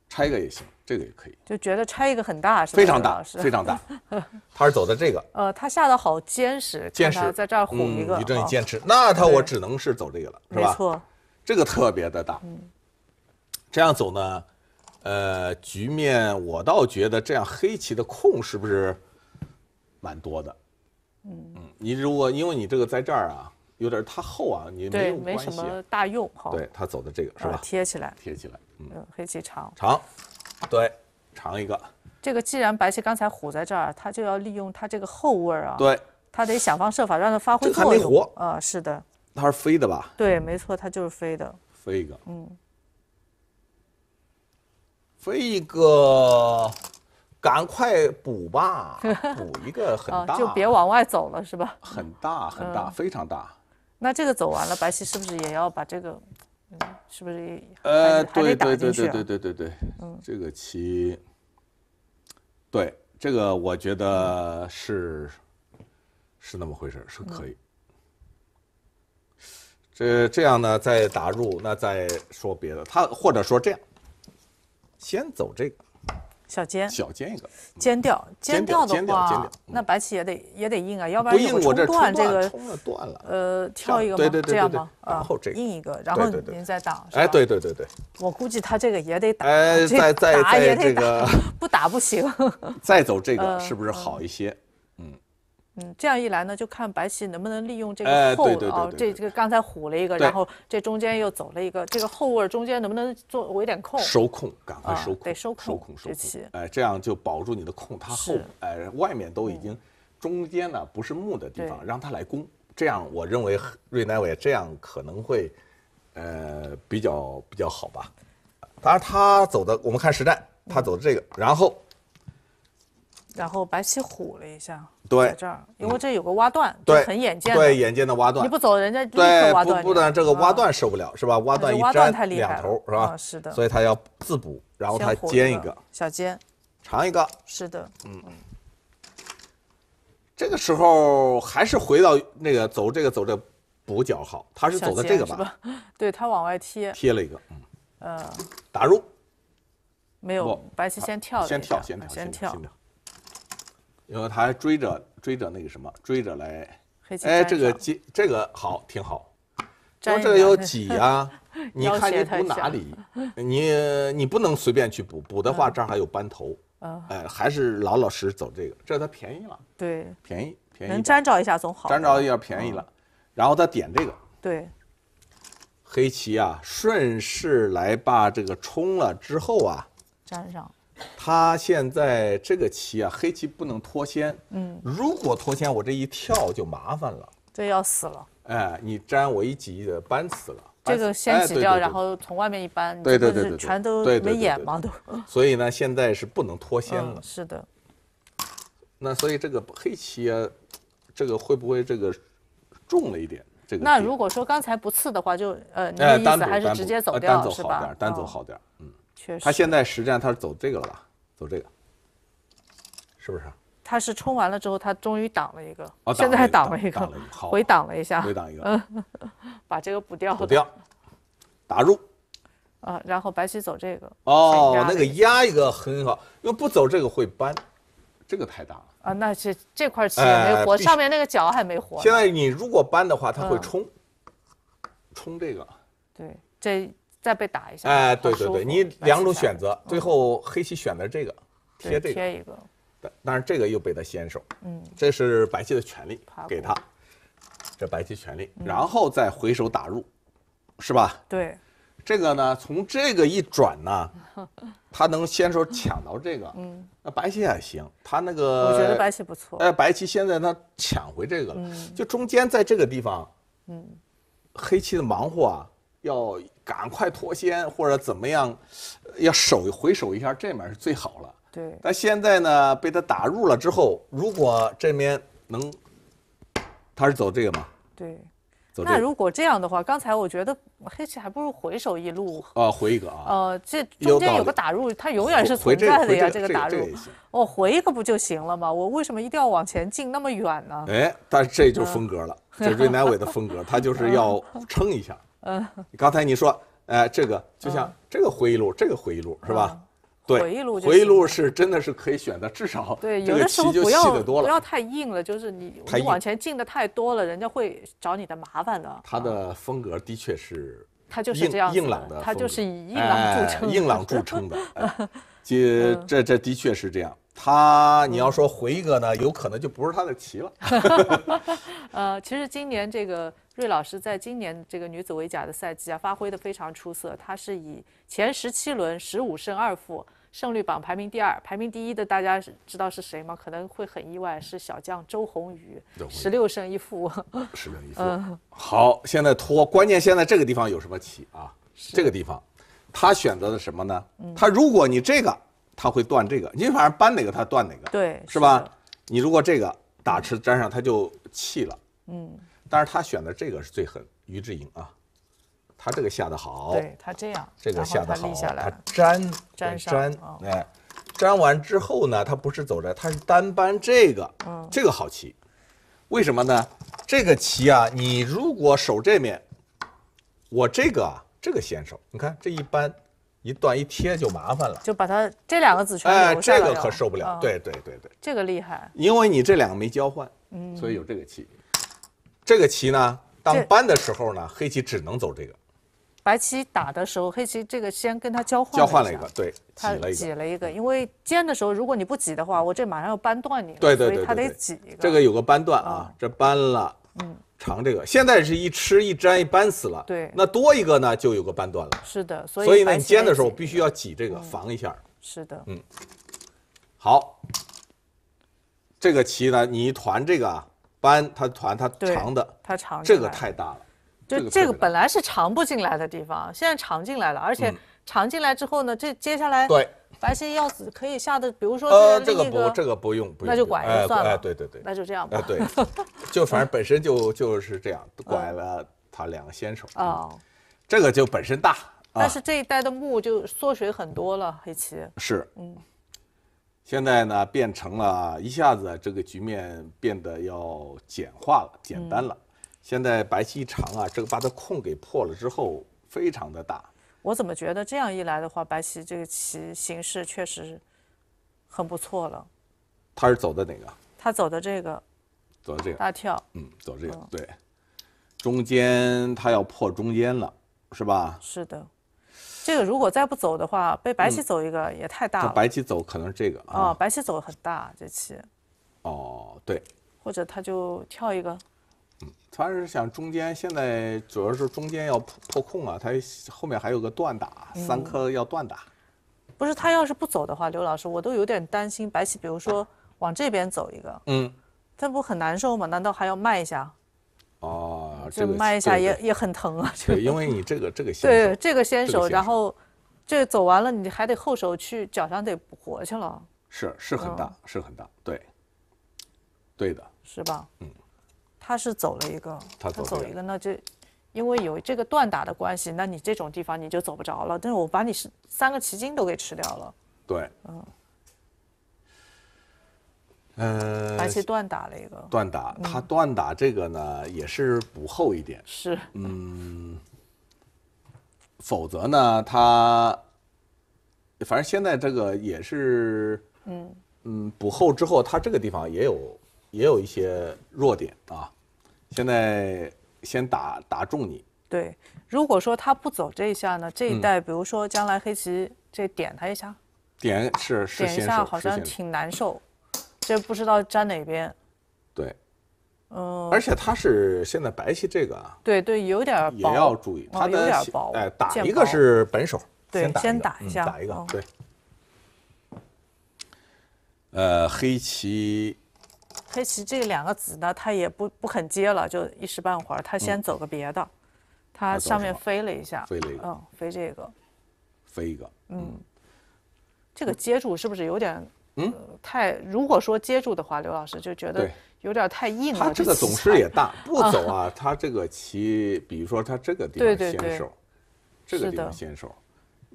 拆一个也行，这个也可以，就觉得拆一个很大，是吧？非常大，非常大。[LAUGHS] 他是走的这个，呃，他下的好坚实，坚实，在这儿护一个，你正，你坚持，那他我只能是走这个了，是吧？没错，这个特别的大，嗯，这样走呢，呃，局面我倒觉得这样黑棋的空是不是蛮多的？嗯，你如果因为你这个在这儿啊，有点儿它厚啊，你对，没什么大用，好，对他走的这个是吧？贴起来，贴起来。嗯，黑棋长长，对，长一个。这个既然白棋刚才虎在这儿，他就要利用他这个后位儿啊。对，他得想方设法让它发挥作用。啊，是的。它是飞的吧？对，没错，它就是飞的。飞一个，嗯，飞一个，赶快补吧，补一个很大，就别往外走了，是吧？很大很大，非常大。那这个走完了，白棋是不是也要把这个？是不是？呃，对对对对对对对对，嗯，这个棋，对这个我觉得是是那么回事，是可以。这这样呢，再打入，那再说别的。他或者说这样，先走这个。小尖，小尖一个，尖掉，尖掉的话，那白棋也得也得硬啊，要不然我这断这个，断了。呃，跳一个，这样吗？啊，硬一个，然后您再打。哎，对对对对。我估计他这个也得打。哎，再再再这个，不打不行。再走这个是不是好一些？嗯。嗯，这样一来呢，就看白棋能不能利用这个后啊，这这个刚才虎了一个，然后这中间又走了一个，这个后位中间能不能做围点控？收控，赶快收控，收控，收控。哎，这样就保住你的控，他后哎外面都已经，中间呢不是木的地方，让他来攻。这样我认为瑞乃伟这样可能会，呃比较比较好吧。当然他走的，我们看实战，他走的这个，然后，然后白棋虎了一下。对，这儿因为这有个挖断，对，很眼尖，对，眼尖的挖断，你不走，人家立刻挖断。对，不，不然这个挖断受不了，是吧？挖断一，粘，两头，是吧？是的。所以他要自补，然后他尖一个，小尖，尝一个，是的。嗯嗯。这个时候还是回到那个走这个走这补角好，他是走的这个吧？[LAUGHS] 对，他往外贴，贴了一个，嗯嗯，打入，没有，白棋先跳，先跳，先跳，先跳。因为他还追着追着那个什么追着来，哎，这个接这个好挺好，[LAUGHS] 我这个有挤啊，[LAUGHS] 你看你补哪里，[LAUGHS] 你你不能随便去补，补的话这儿还有班头，哎，还是老老实实走这个，这它便宜了，对，便宜便宜，能粘着一下总好，粘着一下便宜了，然后他点这个，对，黑棋啊，顺势来把这个冲了之后啊，粘上。他现在这个棋啊，黑棋不能脱先。嗯，如果脱先，我这一跳就麻烦了，这要死了。哎，你粘我一子，搬死了。这个先挤掉，然后从外面一搬，对对对对，全都没眼嘛都。所以呢，现在是不能脱先了。是的。那所以这个黑棋啊，这个会不会这个重了一点？这个那如果说刚才不刺的话，就呃你的意思还是直接走掉，单走好点，单走好点，嗯。确实，他现在实战他是走这个了吧？走这个，是不是？他是冲完了之后，他终于挡了一个。哦，[LAUGHS] 现在还挡了一个，[LAUGHS] 回挡了一下，回挡一个，[LAUGHS] 把这个补掉。补掉，打入。啊，然后白棋走这个。哦，那个压一个很好，要不走这个会搬，这个太大了。啊，那这这块棋也没活，上面那个角还没活。现在你如果搬的话，他会冲，冲这个。对，这。再被打一下，哎，对对对，你两种选择，最后黑棋选择这个贴个，贴一个，但但是这个又被他先手，嗯，这是白棋的权利，给他，这白棋权利，然后再回手打入，是吧？对，这个呢，从这个一转呢，[LAUGHS] 他能先手抢到这个，嗯，那白棋也行，他那个我觉得白棋不错，哎，白棋现在他抢回这个了，就中间在这个地方，嗯，黑棋的忙活啊。要赶快脱先或者怎么样，要守回守一下这面是最好了。对。但现在呢，被他打入了之后，如果这面能，他是走这个吗？对。那如果这样的话，刚才我觉得黑棋还不如回手一路。啊，回一个啊。呃，这中间有个打入，他永远是存在的呀。这个打入，我回一个不就行了吗？我为什么一定要往前进那么远呢？哎，但是这就是风格了，这瑞南伟的风格，他就是要撑一下。嗯，[LAUGHS] 刚才你说，哎，这个就像这个回忆录，这个回忆录是吧？回忆录，回忆录是真的是可以选的，至少对有的时候不要不要太硬了，就是你你往前进的太多了，人家会找你的麻烦的。他的风格的确是，他就是这样硬朗的，他就是以硬朗著称，硬朗著称的，[LAUGHS] 这这这的确是这样。他，你要说回一个呢，有可能就不是他的棋了。[LAUGHS] 呃，其实今年这个芮老师在今年这个女子围甲的赛季啊，发挥的非常出色。他是以前十七轮十五胜二负，胜率榜排名第二。排名第一的大家知道是谁吗？可能会很意外，是小将周宏宇，十六胜一负。十六一负。好，现在拖，关键现在这个地方有什么棋啊？这个地方，他选择的什么呢？他如果你这个。他会断这个，你反正搬哪个他断哪个，对，是吧？你如果这个打吃粘上，他就弃了。嗯，但是他选的这个是最狠，于志莹啊，他这个下的好，对他这样，这个下的好，他下来粘粘粘，哎，粘完之后呢，他不是走着，他是单搬这个，这个好棋，为什么呢？这个棋啊，你如果守这面，我这个啊，这个先手，你看这一搬。一断一贴就麻烦了，就把它这两个子全。哎，这个可受不了，对对对对，这个厉害。因为你这两个没交换，所以有这个棋。这个棋呢，当搬的时候呢，黑棋只能走这个。白棋打的时候，黑棋这个先跟他交换。交换了一个，对，挤了一个，挤了一个。因为尖的时候，如果你不挤的话，我这马上要扳断你。对对对他得挤一个。这个有个扳断啊，这扳了。嗯。尝这个，现在是一吃一粘一扳死了。对，那多一个呢，就有个扳断了。是的，所以所以你煎的时候必须要挤这个防一下。是的，嗯，好，这个棋呢，你团这个扳，它团它长的，它长这个太大了，就这个本来是长不进来的地方，现在长进来了，而且长进来之后呢，这接下来对。白棋要死，可以下的，比如说呃，这个不，这个不用，不用那就拐一算了。哎，对对对，那就这样吧。对，就反正本身就就是这样，[LAUGHS] 拐了他两个先手啊。这个就本身大，但是这一代的木就缩水很多了，黑棋是。嗯，现在呢，变成了一下子，这个局面变得要简化了、简单了。现在白棋长啊，这个把它空给破了之后，非常的大。我怎么觉得这样一来的话，白棋这个棋形势确实很不错了。他是走的哪个？他走的这个。走的这个。大跳。嗯，走这个对。中间他要破中间了，是吧？是的。这个如果再不走的话，被白棋走一个也太大了。白棋走可能是这个啊。啊，白棋走很大这棋。哦，对。或者他就跳一个。他是想中间，现在主要是中间要破破空啊，他后面还有个断打，三颗要断打。不是他要是不走的话，刘老师，我都有点担心白棋，比如说往这边走一个，嗯，这不很难受吗？难道还要迈一下？哦，这个迈一下也也很疼啊。对，[LAUGHS] 因为你这个这个先手，对这个先手，然后这走完了，你还得后手去脚上得补活去了。是是很大是很大，对，对的是吧？嗯。他是走了一个，他走一个那就因为有这个断打的关系，那你这种地方你就走不着了。但是我把你是三个棋筋都给吃掉了，对，嗯，呃，而且断打了一个，断打他断打这个呢也是补厚一点，是，嗯，否则呢他，反正现在这个也是，嗯嗯，补厚之后他这个地方也有也有一些弱点啊。现在先打打中你。对，如果说他不走这一下呢？这一带，比如说将来黑棋这点他一下，点是是点一下好像挺难受，这不知道粘哪边。对，嗯。而且他是现在白棋这个啊。对对，有点也要注意，他的哎打一个是本手，对，先打一下，打一个对。呃，黑棋。黑棋这两个子呢，他也不不肯接了，就一时半会儿，他先走个别的，他上面飞了一下，飞了一嗯，飞这个，飞一个，嗯，这个接住是不是有点嗯太？如果说接住的话，刘老师就觉得有点太硬。他这个走势也大，[LAUGHS] 不走啊，他这个棋，比如说他这个地方先手，这个地方先手。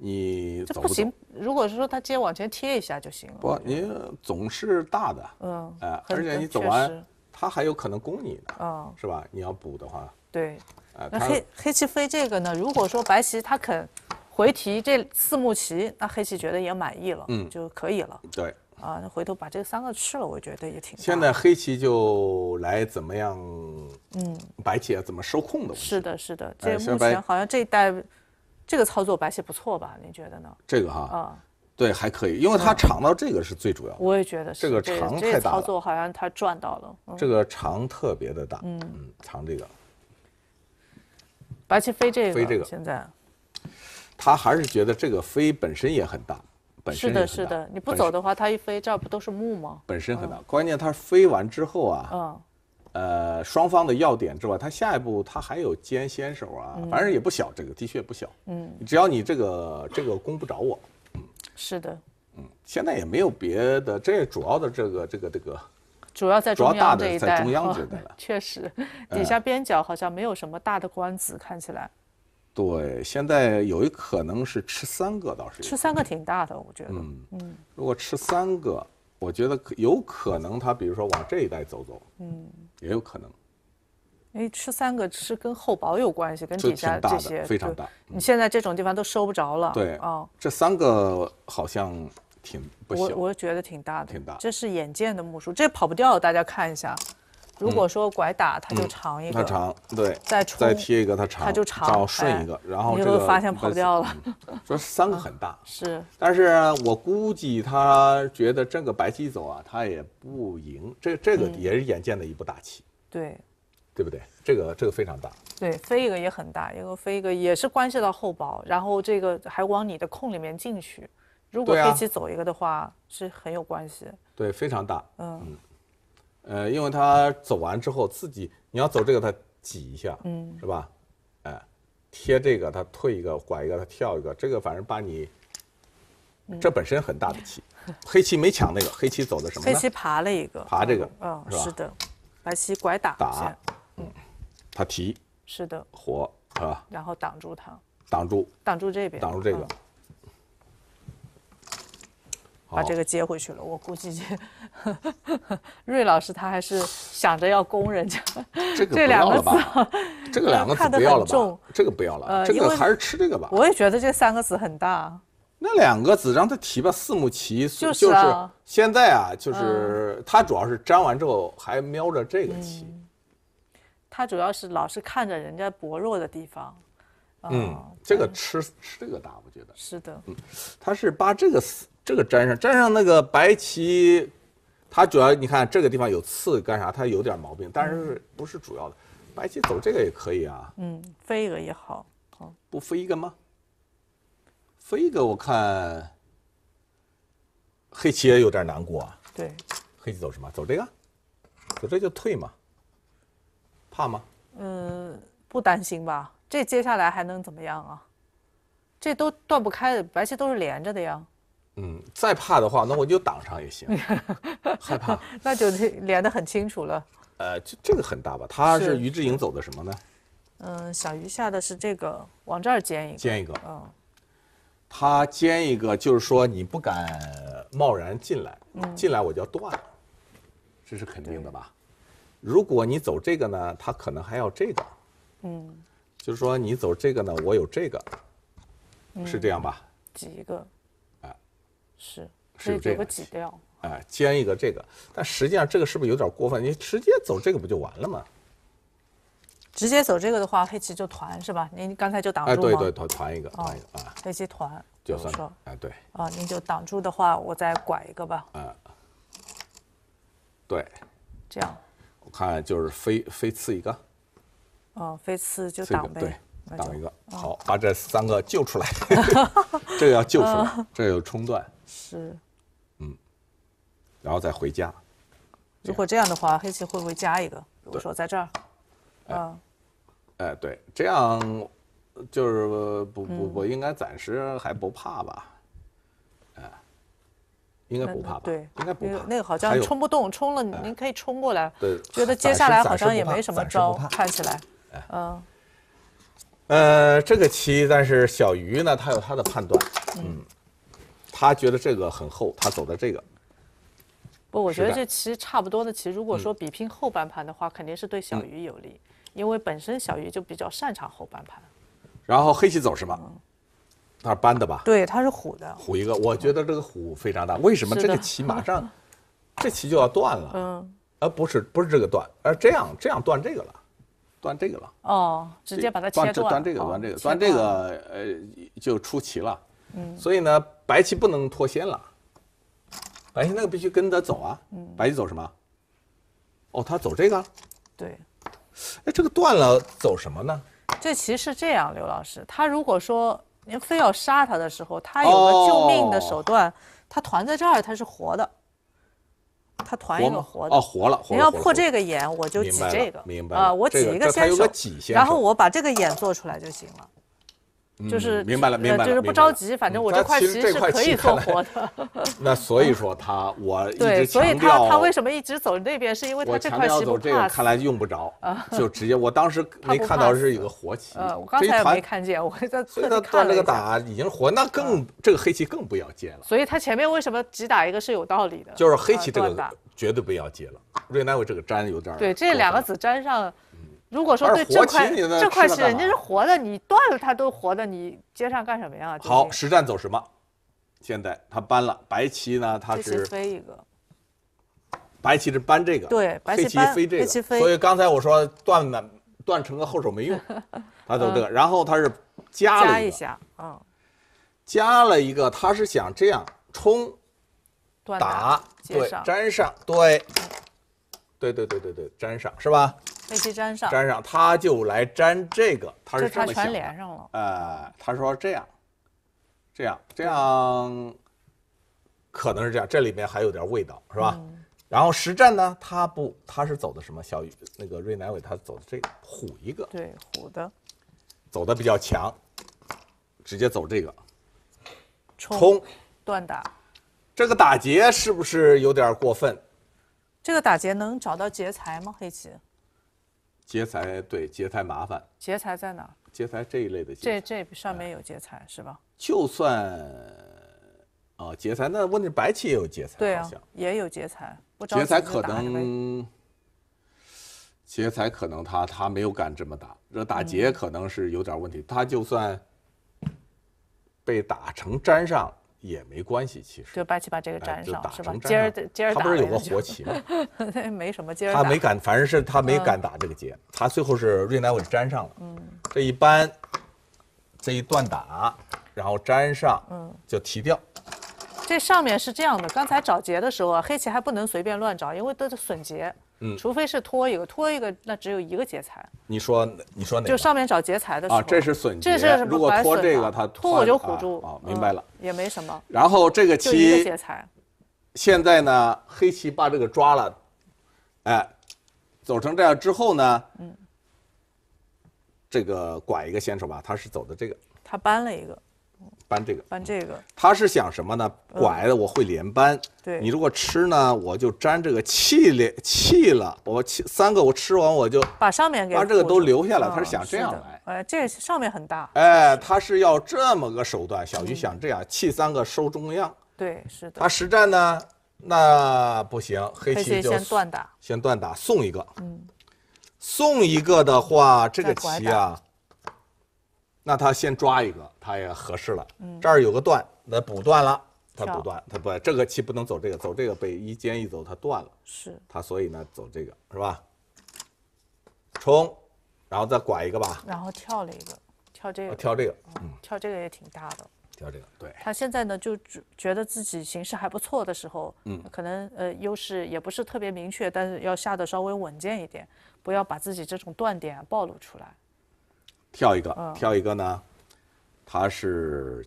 你这不行，如果是说他接往前贴一下就行了。不，你总是大的，嗯，哎，而且你走完，他还有可能攻你呢，嗯，是吧？你要补的话，对，那黑黑棋飞这个呢？如果说白棋他肯回提这四目棋，那黑棋觉得也满意了，嗯，就可以了。对，啊，那回头把这三个吃了，我觉得也挺。现在黑棋就来怎么样？嗯，白棋啊，怎么收控的问题？是的，是的，这目前好像这一代。这个操作白棋不错吧？你觉得呢？这个哈，啊，对，还可以，因为它长到这个是最主要的。我也觉得这个长太大了。这个操作好像他赚到了。这个长特别的大，嗯，长这个，白棋飞这个，飞这个现在，他还是觉得这个飞本身也很大，本身是的，是的，你不走的话，它一飞这儿不都是木吗？本身很大，关键它飞完之后啊，嗯。呃，双方的要点之外，他下一步他还有兼先手啊，反正也不小，这个的确不小。嗯，只要你这个这个攻不着我，嗯，是的，嗯，现在也没有别的，这主要的这个这个这个，主要在主要大的在中央这边了，[LAUGHS] 确实，底下边角好像没有什么大的官子，看起来。对，现在有一可能是吃三个，倒是吃三个挺大的，我觉得，嗯嗯，如果吃三个。我觉得有可能，他比如说往这一带走走，嗯，也有可能。哎，吃三个是跟厚薄有关系，跟底下这些非常大。你现在这种地方都收不着了。对，哦，这三个好像挺不小，我我觉得挺大的，挺大。这是眼见的目数，这跑不掉，大家看一下。如果说拐打，它就长一个；它长，对，再再贴一个，它长，长，找顺一个，然后这个，你会发现跑掉了。说三个很大，[LAUGHS] 是，但是我估计他觉得这个白棋走啊，他也不赢。这这个也是眼见的一步大棋，对，对不对？这个这个非常大，对，飞一个也很大，一个飞一个也是关系到厚薄，然后这个还往你的空里面进去。如果黑棋走一个的话，是很有关系，对，非常大，嗯。呃，因为他走完之后自己，你要走这个，他挤一下，嗯，是吧？哎，贴这个，他退一个，拐一个，他跳一个，这个反正把你，这本身很大的棋，黑棋没抢那个，黑棋走的什么？黑棋爬了一个，爬这个，嗯，是是的，白棋拐打打，嗯，他提，是的，活，是吧？然后挡住他，挡住，挡住这边，挡住这个。把这个接回去了，我估计，瑞老师他还是想着要攻人家这两个字，这个两个不要了吧？这个两个这个不要了，这个还是吃这个吧？我也觉得这三个字很大。[LAUGHS] 那两个字让他提吧，四目棋就是现在啊，就是他主要是粘完之后还瞄着这个棋，他主要是老是看着人家薄弱的地方。嗯，这个吃吃这个大，我觉得是的。嗯，他是把这个。这个粘上粘上那个白棋，它主要你看这个地方有刺干啥？它有点毛病，但是不是主要的。白棋走这个也可以啊。嗯，飞一个也好，好。不飞一个吗？飞一个，我看黑棋也有点难过啊。对。黑棋走什么？走这个？走这就退嘛。怕吗？嗯，不担心吧。这接下来还能怎么样啊？这都断不开的，白棋都是连着的呀。嗯，再怕的话，那我就挡上也行。[LAUGHS] 害怕？那就连得很清楚了。呃，这这个很大吧？他是于志颖走的什么呢？嗯，小鱼下的是这个，往这儿尖一个。尖一个。嗯，他尖一个，就是说你不敢贸然进来，进来我就要断了，这是肯定的吧？如果你走这个呢，他可能还要这个。嗯，就是说你走这个呢，我有这个，是这样吧？几个？是，被两个挤掉。哎，煎一个这个，但实际上这个是不是有点过分？你直接走这个不就完了吗？直接走这个的话，黑棋就团是吧？您刚才就挡住吗？哎，对对，团团一个，团一个啊。黑棋团，就算说哎对啊，您就挡住的话，我再拐一个吧。嗯，对，这样，我看就是飞飞刺一个。哦，飞刺就挡对挡一个，好，把这三个救出来，[LAUGHS] 这个要救出来，这有冲断。是，嗯，然后再回家。如果这样的话，黑棋会不会加一个？比如说，在这儿，啊，哎，对，这样就是不不不，应该暂时还不怕吧，啊，应该不怕吧？对，应该不怕。那个好像冲不动，冲了您可以冲过来。对，觉得接下来好像也没什么招，看起来，嗯，呃，这个棋，但是小鱼呢，他有他的判断，嗯。他觉得这个很厚，他走的这个，不，我觉得这其实差不多的。其实如果说比拼后半盘的话，肯定是对小鱼有利，因为本身小鱼就比较擅长后半盘。然后黑棋走什么？他是搬的吧？对，他是虎的。虎一个，我觉得这个虎非常大。为什么这个棋马上 [LAUGHS] 这棋就要断了？嗯，呃，不是，不是这个断，呃，这样这样断这个了，断这个了。哦，直接把它切断。断这个，断这个，断这个，呃，就出棋了。所以呢，白棋不能脱先了，白棋那个必须跟着走啊。白棋走什么？哦，他走这个。对。哎，这个断了，走什么呢？这棋是这样，刘老师，他如果说您非要杀他的时候，他有个救命的手段，他团在这儿，他是活的。他团一个活的。哦，活了。你要破这个眼，我就挤这个。明白。啊，我挤一个先手，然后我把这个眼做出来就行了。就是明白了，明白就是不着急，反正我这块棋是可以做活的。[LAUGHS] 那所以说他我一直强调，对，所以他他为什么一直走那边？是因为他这块棋看来用不着，[LAUGHS] 就直接。我当时没看到是一个活棋，我刚才也没看见，我在所以他断这个打已经活，那更这个黑棋更不要接了。所以他前面为什么只打一个是有道理的？就是黑棋这个绝对不要接了。瑞奈伟这个粘有点对，这两个子粘上。如果说对这块，这块是人家是活的，你断了它都活的，你接上干什么呀？好，实战走什么？现在他搬了，白棋呢？他是飞一个。白棋是搬这个。对，白棋飞这个。所以刚才我说断了断成个后手没用，[LAUGHS] 他走这个。然后他是加了一下，嗯，加了一个，他是想这样冲，打，对，粘上，对，对对对对对，粘上是吧？黑棋粘上，粘上，他就来粘这个，他是这么想。他全连上了。呃，他说这样，这样，这样，可能是这样。这里面还有点味道，是吧？然后实战呢，他不，他是走的什么？小那个瑞乃伟他走的这个虎一个，对虎的，走的比较强，直接走这个冲断打。这个打劫是不是有点过分？这个打劫能找到劫财吗？黑棋。劫财对劫财麻烦，劫财在哪？劫财这一类的。这这上面有劫财是吧？就算啊劫财，那问题白棋也有劫财，对啊，也有劫财。劫财可能劫财可能他他没有敢这么打，这打劫可能是有点问题。他就算被打成粘上。也没关系，其实就白七把这个粘上是吧？接着接着打，他不是有个活棋吗？[LAUGHS] 没什么，接着他没敢，反正是他没敢打这个劫。他最后是瑞乃伟粘上了，嗯，这一扳，这一断打，然后粘上，嗯，就提掉。这上面是这样的，刚才找劫的时候啊，黑棋还不能随便乱找，因为都是损劫。嗯，除非是拖一个，拖一个，那只有一个劫财。你说，你说哪？就上面找劫财的啊？这是损，这是如果拖这个，他拖我就唬住。啊，明白了，也没什么。然后这个棋，现在呢，黑棋把这个抓了，哎，走成这样之后呢，嗯，这个拐一个先手吧，他是走的这个，他搬了一个。搬这个，搬这个，他是想什么呢？拐了我会连搬。对，你如果吃呢，我就粘这个气连气了。我气三个，我吃完我就把上面给把这个都留下来。他是想这样来，哎，这上面很大。哎，他是要这么个手段。小鱼想这样，气三个收中央。对，是的。他实战呢，那不行，黑棋就先断打，先断打送一个。嗯，送一个的话，这个棋啊。那他先抓一个，他也合适了。嗯，这儿有个断，那补断了。他补断，他不，这个棋不能走这个，走这个被一尖一走，他断了。是，他所以呢走这个是吧？冲，然后再拐一个吧。然后跳了一个，跳这个，跳这个，嗯，跳这个也挺大的。跳这个，对。他现在呢就觉得自己形势还不错的时候，嗯，可能呃优势也不是特别明确，但是要下的稍微稳健一点，不要把自己这种断点暴露出来。跳一个，跳一个呢？他是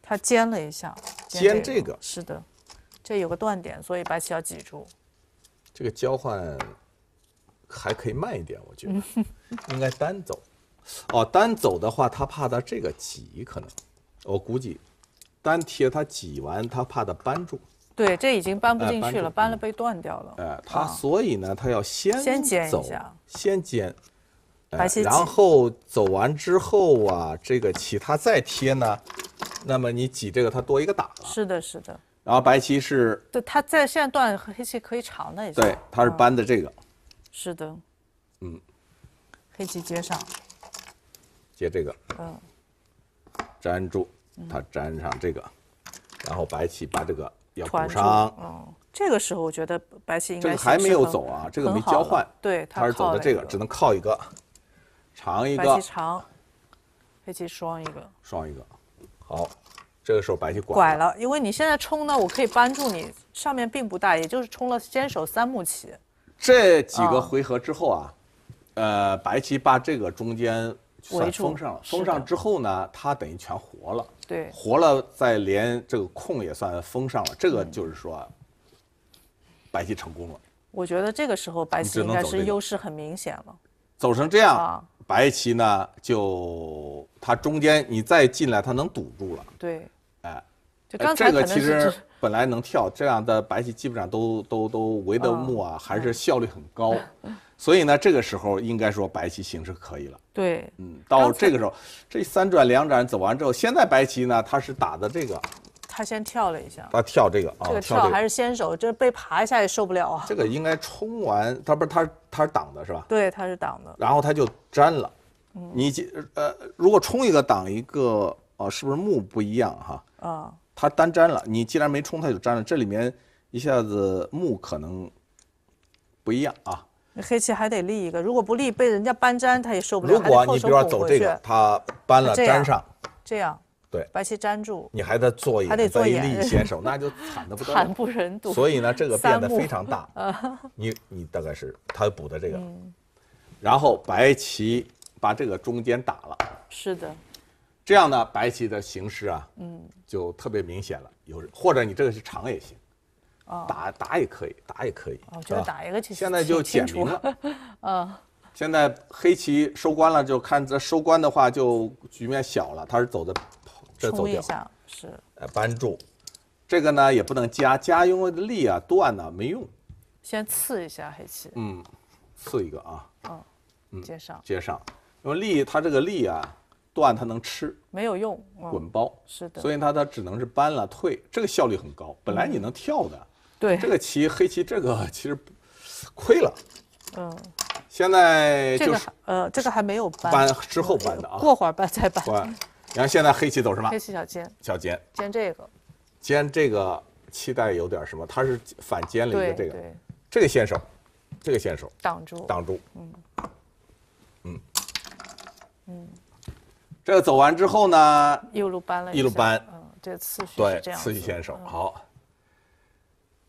他尖了一下，尖这个是的，这有个断点，所以白棋要挤住。这个交换还可以慢一点，我觉得 [LAUGHS] 应该单走。哦，单走的话，他怕他这个挤可能，我估计单贴他挤完，他怕他扳住。对，这已经搬不进去了，搬了被断掉了。哎，他所以呢，他要先先尖一下，先煎。白棋，然后走完之后啊，这个棋它再贴呢，那么你挤这个它多一个挡了。是的，是的。然后白棋是，对它在现在和黑棋可以长的对，它是扳的这个。是的。嗯。黑棋接上，接这个。嗯。粘住，它粘上这个，然后白棋把这个要补上。哦，这个时候我觉得白棋应该。这个还没有走啊，这个没交换。对，它是走的这个，只能靠一个。长一个，白棋长，黑棋双一个，双一个，好，这个时候白棋拐了，因为你现在冲呢，我可以帮助你，上面并不大，也就是冲了先手三目棋。这几个回合之后啊，呃，白棋把这个中间算封上了，封上之后呢，它等于全活了，对，活了再连这个空也算封上了，这个就是说，白棋成功了。我觉得这个时候白棋应该是优势很明显了，走成这样。白棋呢，就它中间你再进来，它能堵住了。对，哎，就刚才这个其实本来能跳，这样的白棋基本上都都都围的木啊，还是效率很高。所以呢，这个时候应该说白棋形势可以了。对，嗯，到这个时候，这三转两转走完之后，现在白棋呢，它是打的这个。他先跳了一下，他跳这个，这个跳还是先手，这被爬一下也受不了啊。这个应该冲完，他不是他，他是挡的是吧？对，他是挡的。然后他就粘了，你呃，如果冲一个挡一个，哦，是不是木不一样哈？啊，他单粘了，你既然没冲，他就粘了，这里面一下子木可能不一样啊。黑棋还得立一个，如果不立，被人家搬粘，他也受不了。如果你比如说走这个，他搬了粘上，这样。对，白棋粘住，你还得做一白力先手，那就惨的惨不忍睹。所以呢，这个变得非常大。[LAUGHS] 你你大概是他补的这个，嗯，然后白棋把这个中间打了，是的。这样呢，白棋的形势啊，嗯，就特别明显了。有或者你这个是长也行，打打也可以，打也可以。我觉得打一个其实现在就简明了，[LAUGHS] 嗯，现在黑棋收官了，就看这收官的话，就局面小了。他是走的。这一下是，呃，扳住，这个呢也不能加，加因为力啊断呢没用，先刺一下黑棋，嗯，刺一个啊，嗯，接上接上，因为力它这个力啊断它能吃，没有用，滚包是的，所以它它只能是扳了退，这个效率很高，本来你能跳的，对，这个棋黑棋这个其实亏了，嗯，现在这个呃这个还没有扳，之后扳的啊，过会儿扳再扳。然后现在黑棋走什么？黑棋小尖，小尖，尖这个，尖这个，期待有点什么？他是反尖了一个这个，对，这个先手，这个先手，挡住，挡住，嗯，嗯，嗯，这个走完之后呢？一路搬了一路搬，嗯，这次序对，次序先手好。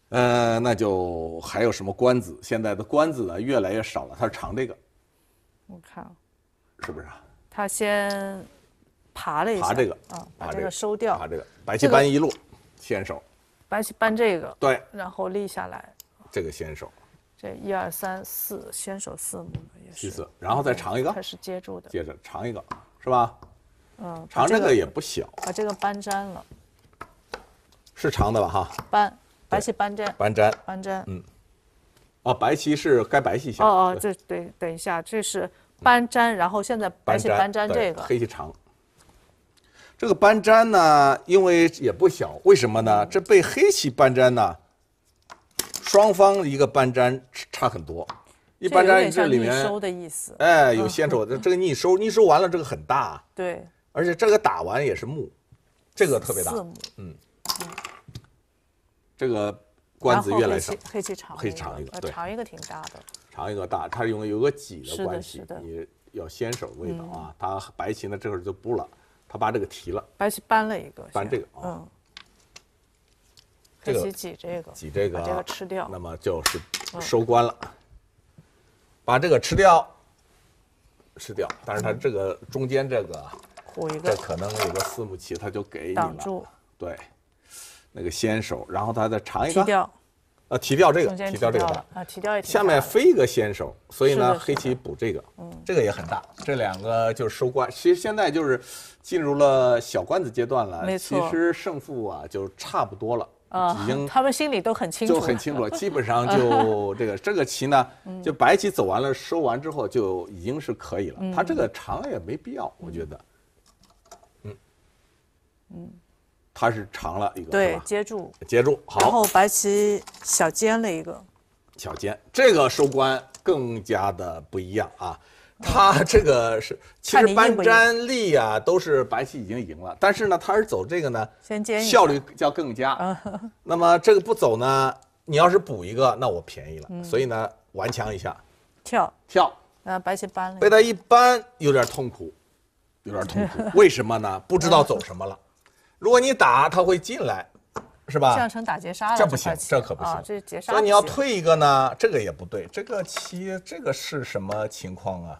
呃，那就还有什么官子？现在的官子呢越来越少了，他是长这个，我看，是不是？啊？他先。爬了一爬这个，嗯，把这个收掉。爬这个，白棋搬一路，先手。白棋搬这个，对，然后立下来，这个先手。这一二三四，先手四目也是。四，然后再尝一个。它是接住的。接着尝一个是吧？嗯。尝这个也不小。把这个搬粘了。是长的了哈。搬，白棋搬粘。搬粘。搬粘。嗯。哦，白棋是该白棋先。哦哦，这对，等一下，这是搬粘，然后现在白棋搬粘这个，黑棋长。这个搬粘呢，因为也不小，为什么呢？这被黑棋搬粘呢，双方一个搬粘差很多。一般像逆收的意思。哎，有先手，这这个逆收，逆收完了这个很大。对。而且这个打完也是木，这个特别大。嗯。这个官子越来越少。黑棋长，黑长一个，对，长一个挺大的。长一个大，它因有有个挤的关系，你要先手的味道啊。它白棋呢，这会儿就不了。他把这个提了，白棋搬了一个，搬这个，嗯，这个挤这个，挤这个，这个吃掉，那么就是收官了，把这个吃掉，吃掉。但是他这个中间这个，这可能有个四目棋，他就给你了，对，那个先手，然后他再尝一个。呃，提掉这个，提掉这个了啊，提掉一下面飞一个先手，所以呢，黑棋补这个，嗯，这个也很大。这两个就是收官，其实现在就是进入了小关子阶段了。没错。其实胜负啊，就差不多了。啊，已经他们心里都很清楚。就很清楚了，[LAUGHS] 基本上就这个 [LAUGHS] 这个棋呢，就白棋走完了收完之后就已经是可以了。他这个长也没必要，我觉得。嗯。嗯。他是长了一个，对，接住，接住，好。然后白棋小尖了一个，小尖，这个收官更加的不一样啊。他这个是，[LAUGHS] 其实搬粘力啊，都是白棋已经赢了，但是呢，他是走这个呢，效率叫更加。[LAUGHS] 那么这个不走呢，你要是补一个，那我便宜了。所以呢，顽强一下，跳，跳。那白棋搬了，被他一搬有点痛苦，有点痛苦。[LAUGHS] 为什么呢？不知道走什么了。如果你打，他会进来，是吧？这样成打劫杀了。这不行，这可不行。这是劫杀。所以你要退一个呢，这个也不对。这个棋，这个是什么情况啊？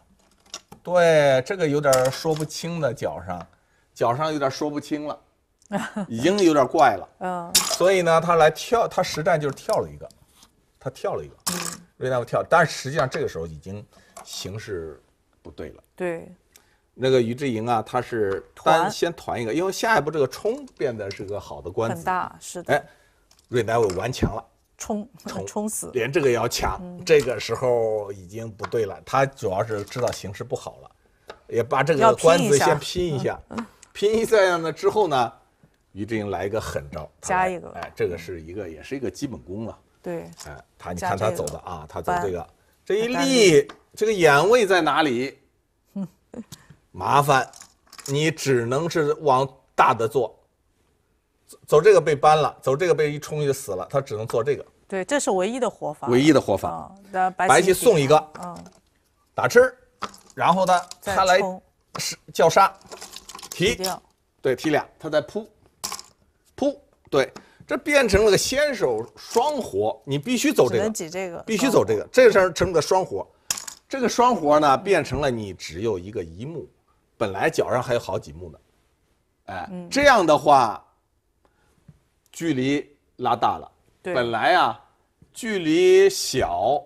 对，这个有点说不清的角上，角上有点说不清了，[LAUGHS] 已经有点怪了。嗯。所以呢，他来跳，他实战就是跳了一个，他跳了一个，瑞大夫跳。但实际上这个时候已经形势不对了。对。那个于志莹啊，她是单先团一个，因为下一步这个冲变得是个好的官子，很大是的。哎，芮乃伟顽强了，冲冲 [LAUGHS] 冲死，连这个也要抢，这个时候已经不对了。他主要是知道形势不好了，也把这个官子先拼一下，拼一下呢之后呢，于志莹来一个狠招，加一个，哎，这个是一个也是一个基本功了。对，哎，他你看他走的啊，他走这个，这一立，这个眼位在哪里？麻烦，你只能是往大的做。走这个被搬了，走这个被一冲就死了，他只能做这个。对，这是唯一的活法。唯一的活法。白棋送一个，嗯，打吃，然后呢，他来是叫杀，提，对，提俩，他再扑，扑，对，这变成了个先手双活，你必须走这个，必须走这个，这个是成了个双活，这个双活呢，变成了你只有一个一目。本来脚上还有好几目呢，哎，这样的话，距离拉大了。对，本来啊，距离小，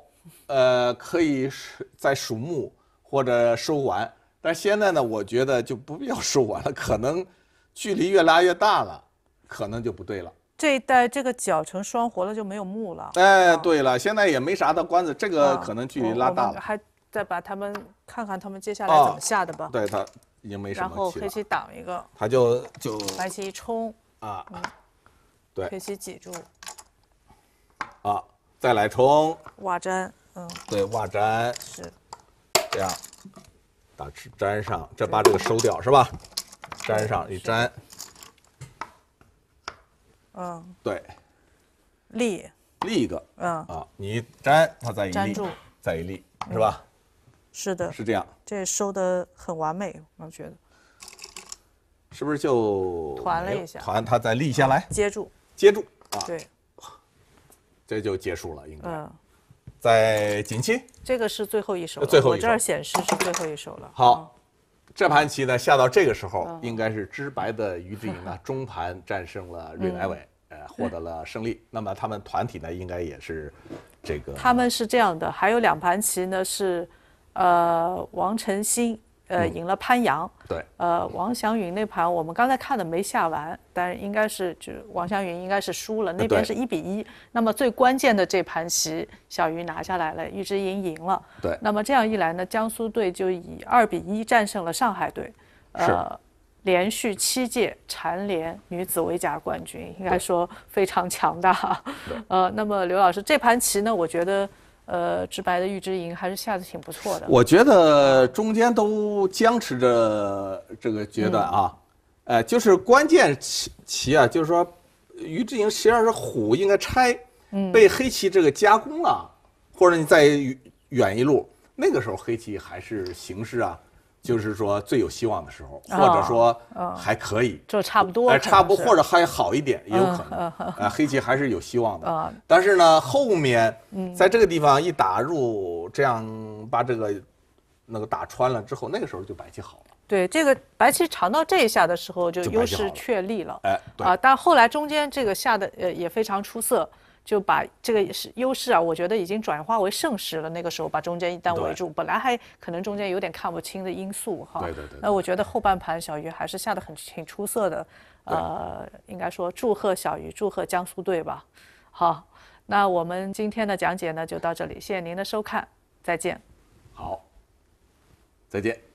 呃，可以再数目或者收完。但现在呢，我觉得就不必要收完了。可能距离越拉越大了，可能就不对了。这一代这个脚成双活了就没有木了。哎，对了，现在也没啥的关子，这个可能距离拉大了。还再把他们看看他们接下来怎么下的吧。对他。已经没然后黑棋挡一个，他就就白棋一冲啊，对，黑棋挤住啊，再来冲。瓦粘，嗯，对，瓦粘是这样打粘上，这把这个收掉是吧？粘上一粘，嗯，对，立立一个，嗯，啊，你粘它再一立，再一立是吧？是的，是这样。这收的很完美，我觉得。是不是就团了一下？团他再立下来，接住，接住，啊！对，这就结束了，应该。嗯。在锦旗。这个是最后一手，最后我这儿显示是最后一手了。好，这盘棋呢下到这个时候，应该是知白的于志莹啊，中盘战胜了芮乃伟，呃，获得了胜利。那么他们团体呢，应该也是这个。他们是这样的，还有两盘棋呢是。呃，王晨星呃赢了潘阳，对，呃，王祥云那盘我们刚才看的没下完，但是应该是就是王祥云应该是输了，那边是一比一。那么最关键的这盘棋，小鱼拿下来了，一直赢赢了。对，那么这样一来呢，江苏队就以二比一战胜了上海队，呃，连续七届蝉联女子围甲冠军，应该说非常强大。[LAUGHS] 呃，那么刘老师这盘棋呢，我觉得。呃，直白的玉之莹还是下得挺不错的。我觉得中间都僵持着这个阶段啊，呃，就是关键棋棋啊，就是说，于之莹实际上是虎应该拆，被黑棋这个加工了，或者你在远一路那个时候黑棋还是形势啊。就是说最有希望的时候，或者说还可以，就差不多，哎，差不或者还好一点也有可能，呃，黑棋还是有希望的，但是呢后面，在这个地方一打入，这样把这个那个打穿了之后，那个时候就白棋好了。对，这个白棋长到这一下的时候就优势确立了，哎，啊，但后来中间这个下的呃也非常出色。就把这个是优势啊，我觉得已经转化为胜世了。那个时候把中间一旦围住，本来还可能中间有点看不清的因素哈。对对对。那我觉得后半盘小鱼还是下得很挺出色的，呃，应该说祝贺小鱼，祝贺江苏队吧。好，那我们今天的讲解呢就到这里，谢谢您的收看，再见。好，再见。